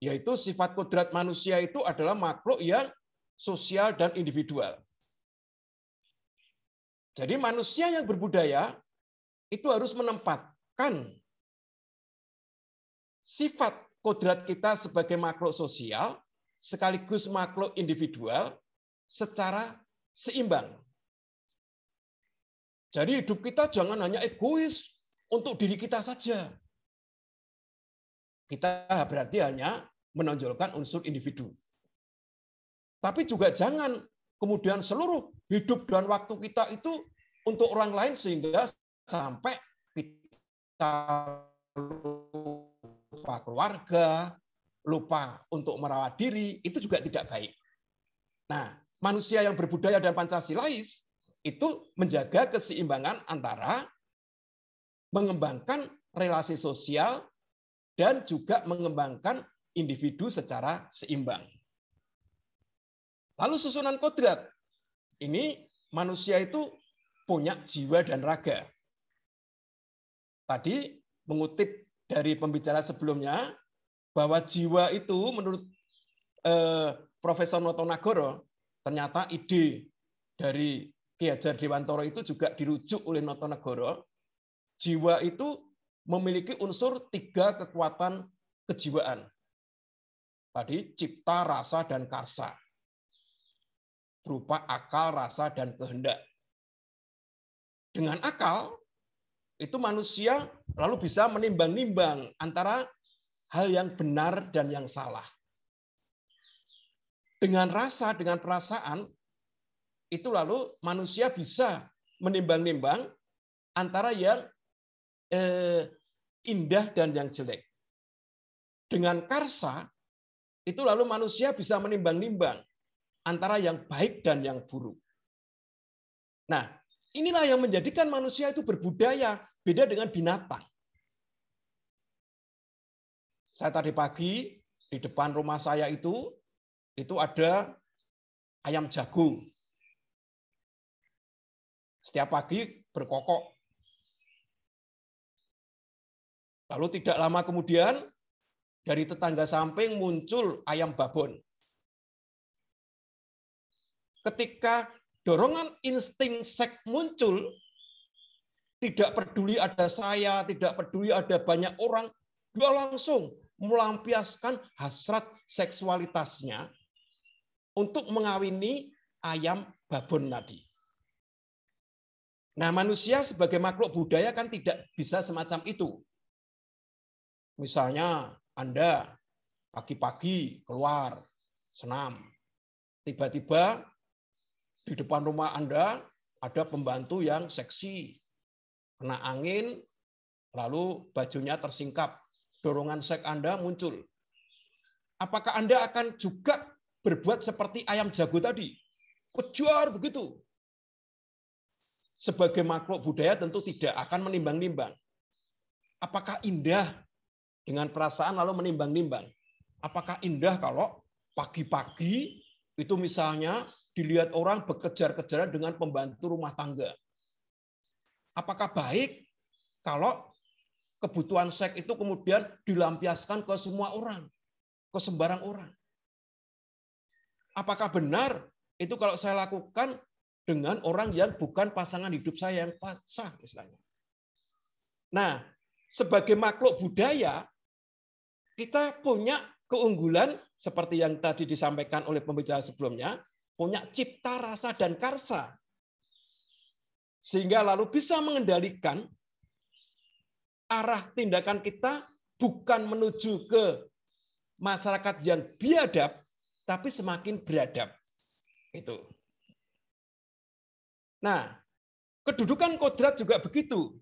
Yaitu sifat kodrat manusia itu adalah makhluk yang sosial dan individual. Jadi manusia yang berbudaya itu harus menempatkan sifat kodrat kita sebagai makhluk sosial sekaligus makhluk individual secara seimbang. Jadi hidup kita jangan hanya egois untuk diri kita saja. Kita berarti hanya menonjolkan unsur individu. Tapi juga jangan kemudian seluruh hidup dan waktu kita itu untuk orang lain sehingga sampai kita lupa keluarga, lupa untuk merawat diri, itu juga tidak baik. Nah, manusia yang berbudaya dan Pancasilais itu menjaga keseimbangan antara mengembangkan relasi sosial dan juga mengembangkan individu secara seimbang. Lalu susunan kodrat. Ini manusia itu punya jiwa dan raga. Tadi mengutip dari pembicara sebelumnya bahwa jiwa itu menurut eh, Profesor Noto Nagoro ternyata ide dari Ki Hajar Dewantoro itu juga dirujuk oleh Noto Nagoro. Jiwa itu memiliki unsur tiga kekuatan kejiwaan. Tadi cipta, rasa, dan karsa. Berupa akal, rasa, dan kehendak. Dengan akal, itu manusia lalu bisa menimbang-nimbang antara hal yang benar dan yang salah. Dengan rasa, dengan perasaan, itu lalu manusia bisa menimbang-nimbang antara yang eh, indah dan yang jelek. Dengan karsa, itu lalu manusia bisa menimbang-nimbang antara yang baik dan yang buruk. Nah, inilah yang menjadikan manusia itu berbudaya Beda dengan binatang. Saya tadi pagi di depan rumah saya itu itu ada ayam jagung. Setiap pagi berkokok. Lalu tidak lama kemudian dari tetangga samping muncul ayam babon. Ketika dorongan insting seks muncul, tidak peduli ada saya, tidak peduli ada banyak orang, dia langsung melampiaskan hasrat seksualitasnya untuk mengawini ayam babon tadi. Nah, manusia sebagai makhluk budaya kan tidak bisa semacam itu. Misalnya Anda pagi-pagi keluar senam. Tiba-tiba di depan rumah Anda ada pembantu yang seksi, kena angin, lalu bajunya tersingkap. Dorongan seks Anda muncul. Apakah Anda akan juga berbuat seperti ayam jago tadi? kejuar begitu. Sebagai makhluk budaya tentu tidak akan menimbang-nimbang. Apakah indah dengan perasaan lalu menimbang-nimbang? Apakah indah kalau pagi-pagi itu misalnya dilihat orang bekejar-kejaran dengan pembantu rumah tangga? Apakah baik kalau kebutuhan seks itu kemudian dilampiaskan ke semua orang, ke sembarang orang? Apakah benar itu kalau saya lakukan dengan orang yang bukan pasangan hidup saya yang sah misalnya? Nah, sebagai makhluk budaya kita punya keunggulan seperti yang tadi disampaikan oleh pembicara sebelumnya, punya cipta rasa dan karsa sehingga lalu bisa mengendalikan arah tindakan kita bukan menuju ke masyarakat yang biadab tapi semakin beradab itu nah kedudukan kodrat juga begitu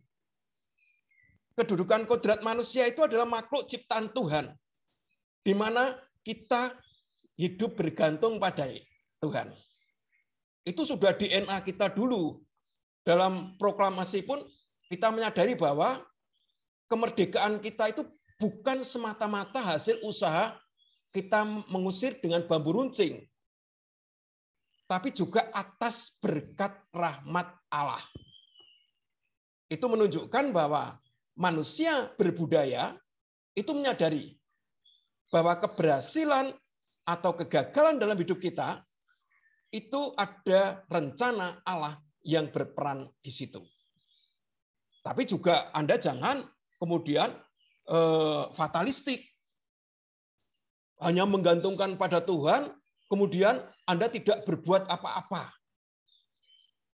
kedudukan kodrat manusia itu adalah makhluk ciptaan Tuhan di mana kita hidup bergantung pada Tuhan itu sudah DNA kita dulu dalam proklamasi pun kita menyadari bahwa kemerdekaan kita itu bukan semata-mata hasil usaha kita mengusir dengan bambu runcing, tapi juga atas berkat rahmat Allah. Itu menunjukkan bahwa manusia berbudaya itu menyadari bahwa keberhasilan atau kegagalan dalam hidup kita itu ada rencana Allah yang berperan di situ. Tapi juga Anda jangan kemudian eh, fatalistik. Hanya menggantungkan pada Tuhan, kemudian Anda tidak berbuat apa-apa.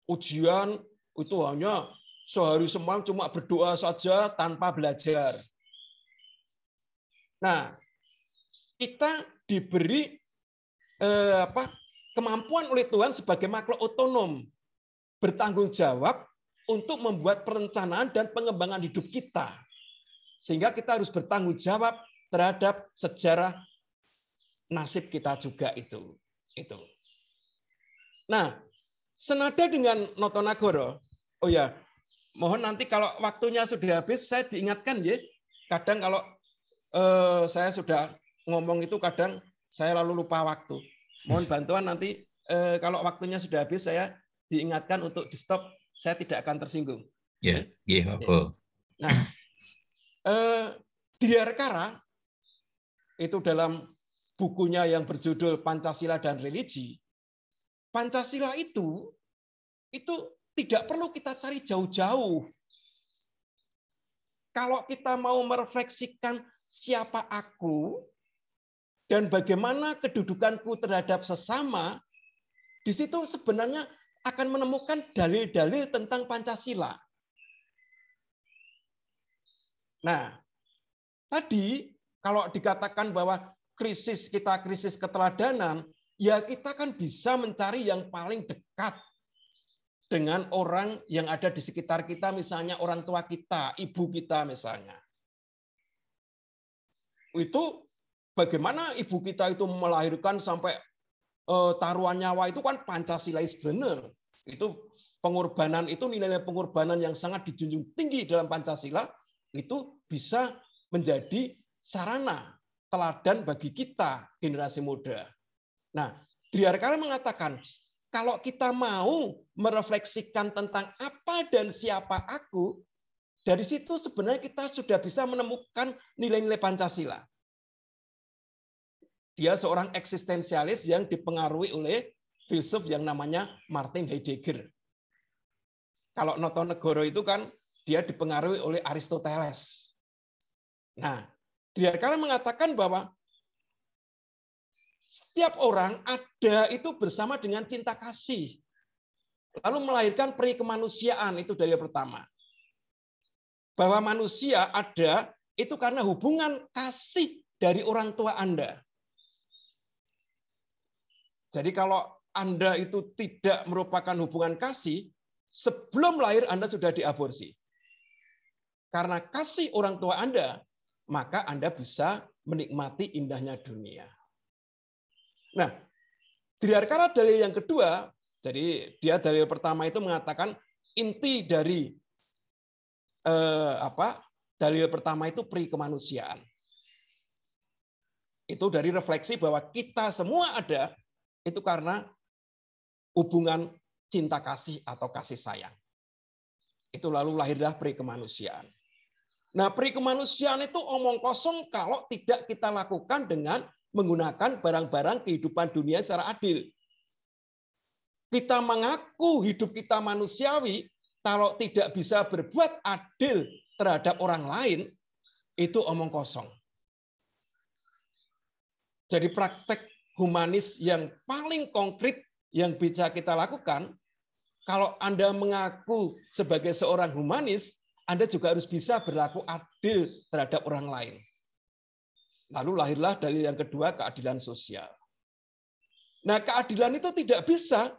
Ujian itu hanya sehari semalam cuma berdoa saja tanpa belajar. Nah, kita diberi eh, apa kemampuan oleh Tuhan sebagai makhluk otonom bertanggung jawab untuk membuat perencanaan dan pengembangan hidup kita. Sehingga kita harus bertanggung jawab terhadap sejarah nasib kita juga itu. Itu. Nah, senada dengan Notonagoro, oh ya, mohon nanti kalau waktunya sudah habis saya diingatkan ya. Kadang kalau eh, saya sudah ngomong itu kadang saya lalu lupa waktu. Mohon bantuan nanti eh, kalau waktunya sudah habis saya diingatkan untuk di stop, saya tidak akan tersinggung. Ya, yeah, yeah, okay. Nah, eh, Diyarkara itu dalam bukunya yang berjudul Pancasila dan Religi, Pancasila itu itu tidak perlu kita cari jauh-jauh. Kalau kita mau merefleksikan siapa aku dan bagaimana kedudukanku terhadap sesama, di situ sebenarnya akan menemukan dalil-dalil tentang Pancasila. Nah, tadi kalau dikatakan bahwa krisis kita krisis keteladanan, ya kita kan bisa mencari yang paling dekat dengan orang yang ada di sekitar kita, misalnya orang tua kita, ibu kita misalnya. Itu bagaimana ibu kita itu melahirkan sampai eh, taruhan nyawa itu kan Pancasilais benar. Itu pengorbanan itu nilai-nilai pengorbanan yang sangat dijunjung tinggi dalam Pancasila itu bisa menjadi sarana teladan bagi kita generasi muda. Nah, Driarkara mengatakan kalau kita mau merefleksikan tentang apa dan siapa aku, dari situ sebenarnya kita sudah bisa menemukan nilai-nilai Pancasila dia seorang eksistensialis yang dipengaruhi oleh filsuf yang namanya Martin Heidegger. Kalau Notonegoro itu kan dia dipengaruhi oleh Aristoteles. Nah, karena mengatakan bahwa setiap orang ada itu bersama dengan cinta kasih. Lalu melahirkan peri kemanusiaan itu dari yang pertama. Bahwa manusia ada itu karena hubungan kasih dari orang tua Anda. Jadi kalau Anda itu tidak merupakan hubungan kasih, sebelum lahir Anda sudah diaborsi. Karena kasih orang tua Anda, maka Anda bisa menikmati indahnya dunia. Nah, Dirharkara dalil yang kedua, jadi dia dalil pertama itu mengatakan inti dari eh, apa dalil pertama itu pri kemanusiaan. Itu dari refleksi bahwa kita semua ada itu karena hubungan cinta kasih atau kasih sayang. Itu lalu lahirlah pri kemanusiaan. Nah, pri kemanusiaan itu omong kosong kalau tidak kita lakukan dengan menggunakan barang-barang kehidupan dunia secara adil. Kita mengaku hidup kita manusiawi, kalau tidak bisa berbuat adil terhadap orang lain, itu omong kosong. Jadi praktek humanis yang paling konkret yang bisa kita lakukan, kalau Anda mengaku sebagai seorang humanis, Anda juga harus bisa berlaku adil terhadap orang lain. Lalu lahirlah dari yang kedua keadilan sosial. Nah, keadilan itu tidak bisa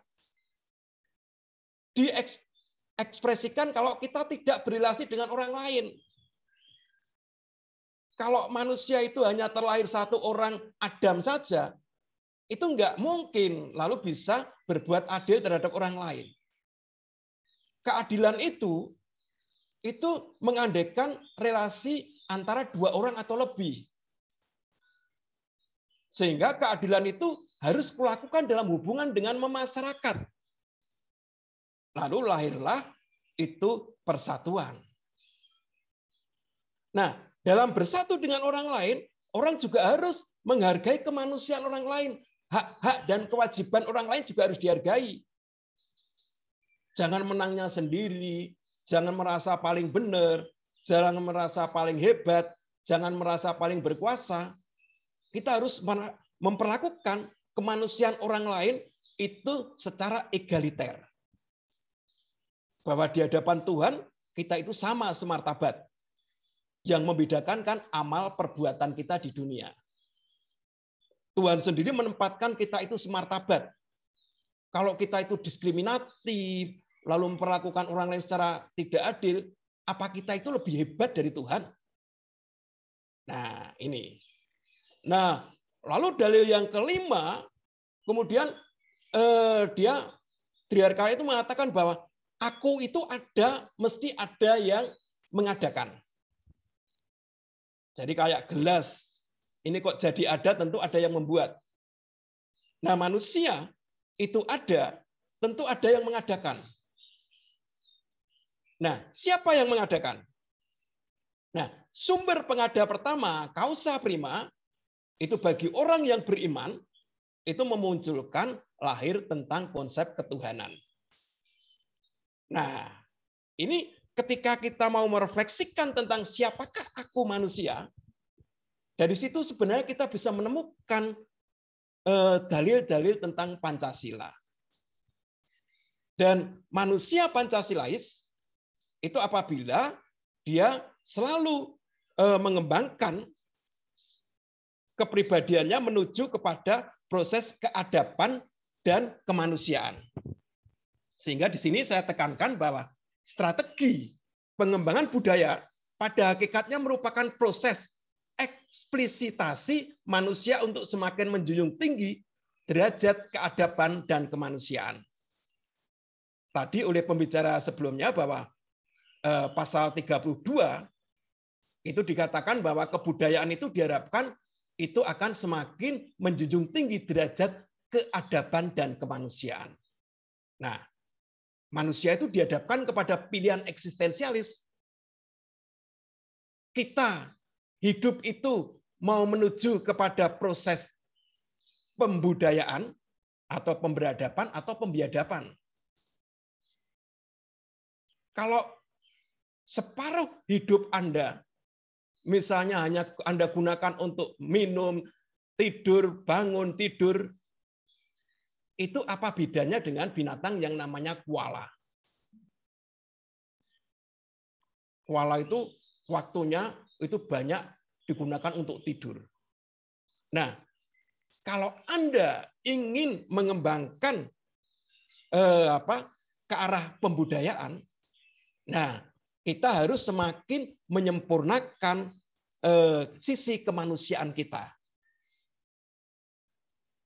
diekspresikan kalau kita tidak berrelasi dengan orang lain. Kalau manusia itu hanya terlahir satu orang Adam saja, itu nggak mungkin lalu bisa berbuat adil terhadap orang lain. Keadilan itu itu mengandekan relasi antara dua orang atau lebih. Sehingga keadilan itu harus kulakukan dalam hubungan dengan memasyarakat. Lalu lahirlah itu persatuan. Nah, dalam bersatu dengan orang lain, orang juga harus menghargai kemanusiaan orang lain, hak-hak dan kewajiban orang lain juga harus dihargai. Jangan menangnya sendiri, jangan merasa paling benar, jangan merasa paling hebat, jangan merasa paling berkuasa. Kita harus memperlakukan kemanusiaan orang lain itu secara egaliter. Bahwa di hadapan Tuhan kita itu sama semartabat. Yang membedakan kan amal perbuatan kita di dunia. Tuhan sendiri menempatkan kita itu semartabat. Kalau kita itu diskriminatif, lalu memperlakukan orang lain secara tidak adil, apa kita itu lebih hebat dari Tuhan? Nah, ini. Nah, lalu dalil yang kelima, kemudian eh, dia Triarkal itu mengatakan bahwa aku itu ada, mesti ada yang mengadakan. Jadi kayak gelas ini kok jadi ada, tentu ada yang membuat. Nah, manusia itu ada, tentu ada yang mengadakan. Nah, siapa yang mengadakan? Nah, sumber pengada pertama, kausa prima, itu bagi orang yang beriman, itu memunculkan lahir tentang konsep ketuhanan. Nah, ini ketika kita mau merefleksikan tentang siapakah aku manusia, dari situ sebenarnya kita bisa menemukan eh, dalil-dalil tentang Pancasila. Dan manusia Pancasilais itu apabila dia selalu eh, mengembangkan kepribadiannya menuju kepada proses keadaban dan kemanusiaan. Sehingga di sini saya tekankan bahwa strategi pengembangan budaya pada hakikatnya merupakan proses eksplisitasi manusia untuk semakin menjunjung tinggi derajat keadaban dan kemanusiaan. Tadi oleh pembicara sebelumnya bahwa eh, pasal 32 itu dikatakan bahwa kebudayaan itu diharapkan itu akan semakin menjunjung tinggi derajat keadaban dan kemanusiaan. Nah, manusia itu dihadapkan kepada pilihan eksistensialis. Kita hidup itu mau menuju kepada proses pembudayaan atau pemberadaban atau pembiadaban. Kalau separuh hidup Anda misalnya hanya Anda gunakan untuk minum, tidur, bangun, tidur, itu apa bedanya dengan binatang yang namanya kuala? Kuala itu waktunya itu banyak digunakan untuk tidur. Nah, kalau Anda ingin mengembangkan eh, apa ke arah pembudayaan, nah kita harus semakin menyempurnakan eh, sisi kemanusiaan kita.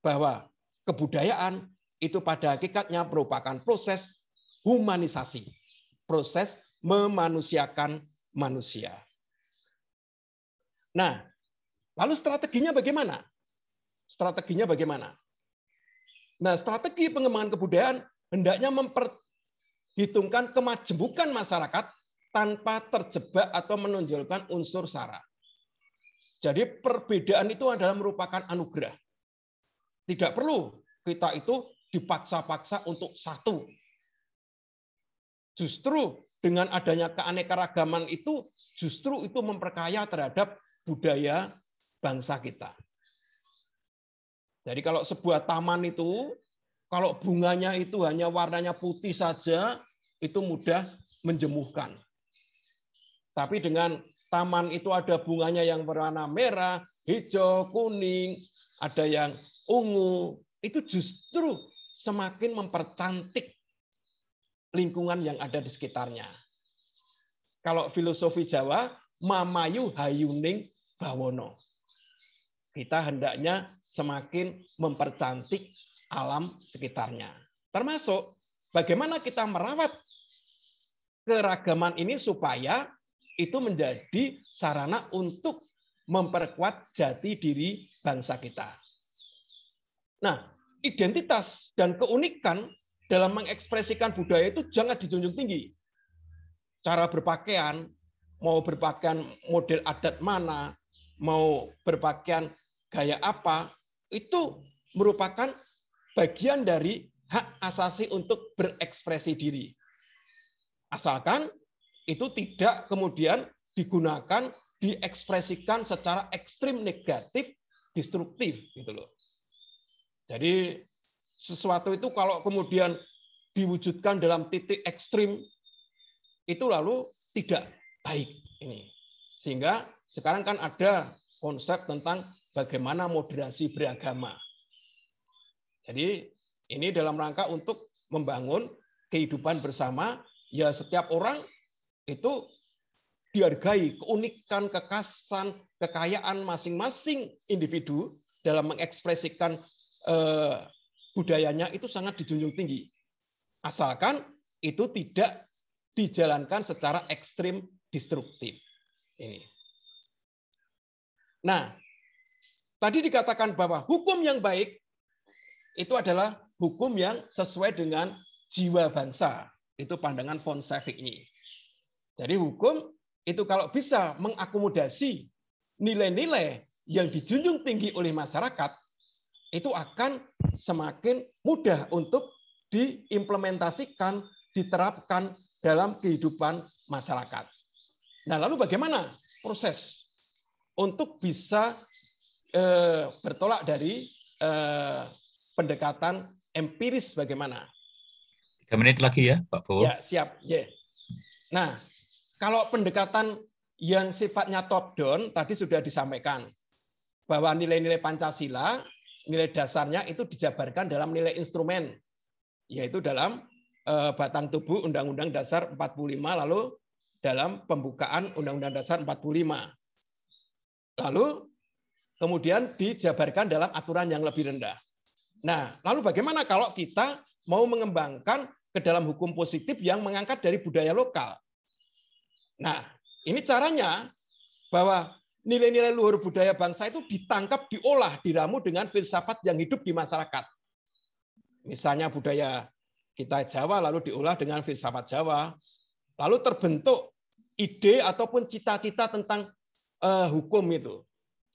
Bahwa kebudayaan itu pada hakikatnya merupakan proses humanisasi, proses memanusiakan manusia. Nah, lalu strateginya bagaimana? Strateginya bagaimana? Nah, strategi pengembangan kebudayaan hendaknya memperhitungkan kemajemukan masyarakat tanpa terjebak atau menonjolkan unsur sara. Jadi perbedaan itu adalah merupakan anugerah. Tidak perlu kita itu dipaksa-paksa untuk satu. Justru dengan adanya keanekaragaman itu, justru itu memperkaya terhadap budaya bangsa kita. Jadi kalau sebuah taman itu, kalau bunganya itu hanya warnanya putih saja, itu mudah menjemuhkan. Tapi dengan taman itu ada bunganya yang berwarna merah, hijau, kuning, ada yang ungu, itu justru semakin mempercantik lingkungan yang ada di sekitarnya. Kalau filosofi Jawa, mamayu hayuning bawono. Kita hendaknya semakin mempercantik alam sekitarnya. Termasuk bagaimana kita merawat keragaman ini supaya itu menjadi sarana untuk memperkuat jati diri bangsa kita. Nah, identitas dan keunikan dalam mengekspresikan budaya itu jangan dijunjung tinggi. Cara berpakaian, mau berpakaian model adat mana, mau berpakaian gaya apa, itu merupakan bagian dari hak asasi untuk berekspresi diri. Asalkan itu tidak kemudian digunakan, diekspresikan secara ekstrim negatif, destruktif gitu loh. Jadi sesuatu itu kalau kemudian diwujudkan dalam titik ekstrim itu lalu tidak baik ini. Sehingga sekarang kan ada konsep tentang bagaimana moderasi beragama. Jadi ini dalam rangka untuk membangun kehidupan bersama, ya setiap orang itu dihargai keunikan, kekasan, kekayaan masing-masing individu dalam mengekspresikan eh, budayanya itu sangat dijunjung tinggi. Asalkan itu tidak dijalankan secara ekstrim destruktif. Ini. Nah, tadi dikatakan bahwa hukum yang baik itu adalah hukum yang sesuai dengan jiwa bangsa. Itu pandangan Fonsefic ini. Jadi hukum itu kalau bisa mengakomodasi nilai-nilai yang dijunjung tinggi oleh masyarakat, itu akan semakin mudah untuk diimplementasikan, diterapkan dalam kehidupan masyarakat. Nah, lalu bagaimana proses untuk bisa eh, bertolak dari eh, pendekatan empiris bagaimana? Tiga menit lagi ya, Pak Prabowo. Ya, siap. Yeah. Nah, kalau pendekatan yang sifatnya top-down tadi sudah disampaikan bahwa nilai-nilai Pancasila, nilai dasarnya itu dijabarkan dalam nilai instrumen, yaitu dalam eh, batang tubuh Undang-Undang Dasar 45 lalu dalam pembukaan Undang-Undang Dasar 45. Lalu kemudian dijabarkan dalam aturan yang lebih rendah. Nah, lalu bagaimana kalau kita mau mengembangkan ke dalam hukum positif yang mengangkat dari budaya lokal? Nah, ini caranya bahwa nilai-nilai luhur budaya bangsa itu ditangkap, diolah, diramu dengan filsafat yang hidup di masyarakat. Misalnya budaya kita Jawa lalu diolah dengan filsafat Jawa, Lalu terbentuk ide ataupun cita-cita tentang uh, hukum itu.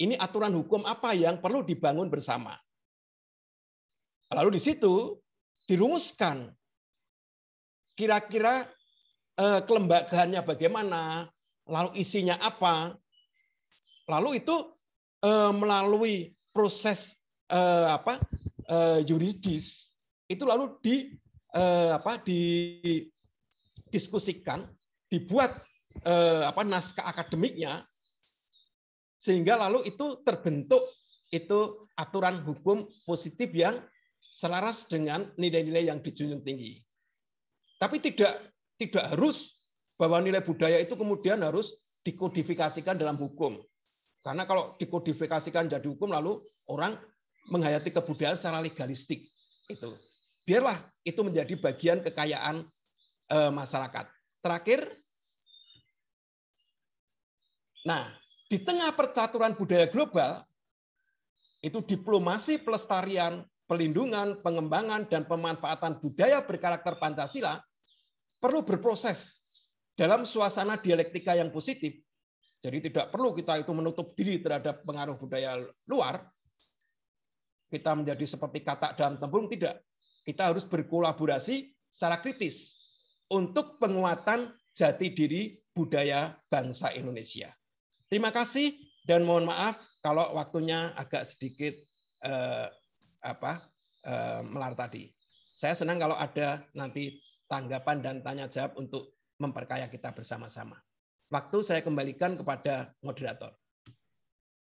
Ini aturan hukum apa yang perlu dibangun bersama. Lalu di situ dirumuskan kira-kira uh, kelembagaannya bagaimana, lalu isinya apa. Lalu itu uh, melalui proses uh, apa uh, yuridis itu lalu di uh, apa di didiskusikan, dibuat eh, apa naskah akademiknya sehingga lalu itu terbentuk itu aturan hukum positif yang selaras dengan nilai-nilai yang dijunjung tinggi. Tapi tidak tidak harus bahwa nilai budaya itu kemudian harus dikodifikasikan dalam hukum. Karena kalau dikodifikasikan jadi hukum lalu orang menghayati kebudayaan secara legalistik itu. Biarlah itu menjadi bagian kekayaan Eh, masyarakat. Terakhir, nah di tengah percaturan budaya global itu diplomasi pelestarian, pelindungan, pengembangan dan pemanfaatan budaya berkarakter Pancasila perlu berproses dalam suasana dialektika yang positif. Jadi tidak perlu kita itu menutup diri terhadap pengaruh budaya luar. Kita menjadi seperti katak dalam tembung tidak. Kita harus berkolaborasi secara kritis untuk penguatan jati diri budaya bangsa Indonesia. Terima kasih dan mohon maaf kalau waktunya agak sedikit eh, apa eh, melar tadi. Saya senang kalau ada nanti tanggapan dan tanya jawab untuk memperkaya kita bersama-sama. Waktu saya kembalikan kepada moderator.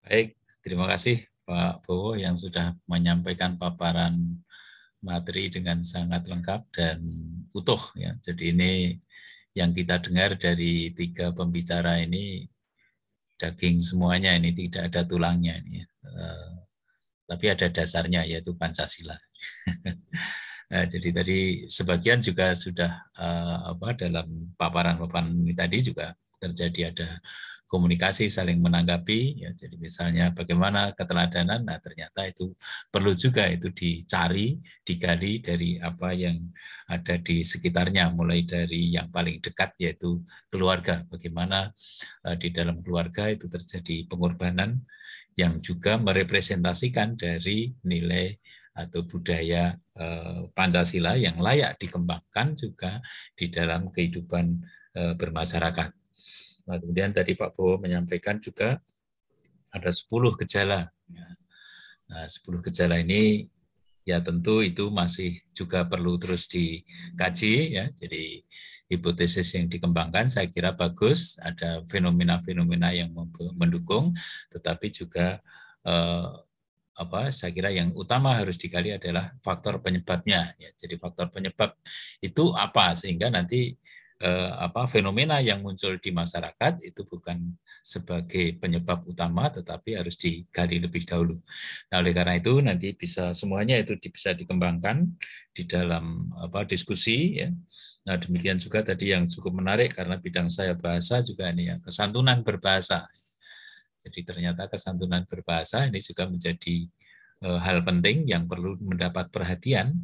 Baik, terima kasih Pak Bowo yang sudah menyampaikan paparan materi dengan sangat lengkap dan utuh ya. Jadi ini yang kita dengar dari tiga pembicara ini daging semuanya ini tidak ada tulangnya ini. Ya. Eh, tapi ada dasarnya yaitu Pancasila. nah, <laughs> jadi tadi sebagian juga sudah uh, apa dalam paparan-paparan ini tadi juga terjadi ada komunikasi saling menanggapi ya jadi misalnya bagaimana keteladanan nah ternyata itu perlu juga itu dicari digali dari apa yang ada di sekitarnya mulai dari yang paling dekat yaitu keluarga bagaimana eh, di dalam keluarga itu terjadi pengorbanan yang juga merepresentasikan dari nilai atau budaya eh, Pancasila yang layak dikembangkan juga di dalam kehidupan eh, bermasyarakat Nah, kemudian tadi Pak Bowo menyampaikan juga ada 10 gejala. Ya. Nah, 10 gejala ini ya tentu itu masih juga perlu terus dikaji ya. Jadi hipotesis yang dikembangkan saya kira bagus, ada fenomena-fenomena yang mendukung, tetapi juga eh, apa saya kira yang utama harus dikali adalah faktor penyebabnya ya. Jadi faktor penyebab itu apa sehingga nanti Eh, apa fenomena yang muncul di masyarakat itu bukan sebagai penyebab utama tetapi harus digali lebih dahulu. Nah, oleh karena itu nanti bisa semuanya itu bisa dikembangkan di dalam apa diskusi ya. Nah, demikian juga tadi yang cukup menarik karena bidang saya bahasa juga ini ya, kesantunan berbahasa. Jadi ternyata kesantunan berbahasa ini juga menjadi eh, hal penting yang perlu mendapat perhatian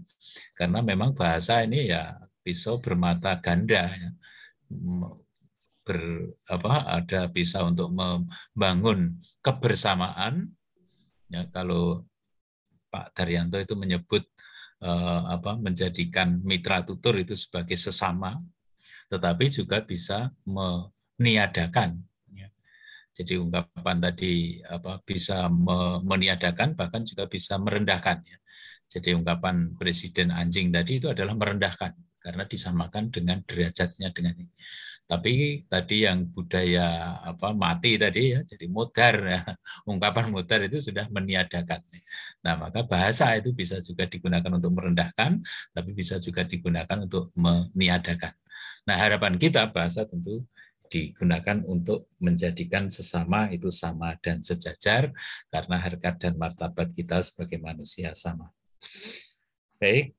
karena memang bahasa ini ya pisau bermata ganda ya. ber apa ada pisau untuk membangun kebersamaan ya kalau Pak Daryanto itu menyebut eh, apa menjadikan mitra tutur itu sebagai sesama tetapi juga bisa meniadakan ya. jadi ungkapan tadi apa bisa meniadakan bahkan juga bisa merendahkan ya. jadi ungkapan presiden anjing tadi itu adalah merendahkan karena disamakan dengan derajatnya dengan ini. Tapi tadi yang budaya apa mati tadi ya, jadi modar ya. <laughs> ungkapan modar itu sudah meniadakan. Nah maka bahasa itu bisa juga digunakan untuk merendahkan, tapi bisa juga digunakan untuk meniadakan. Nah harapan kita bahasa tentu digunakan untuk menjadikan sesama itu sama dan sejajar karena harkat dan martabat kita sebagai manusia sama. Baik,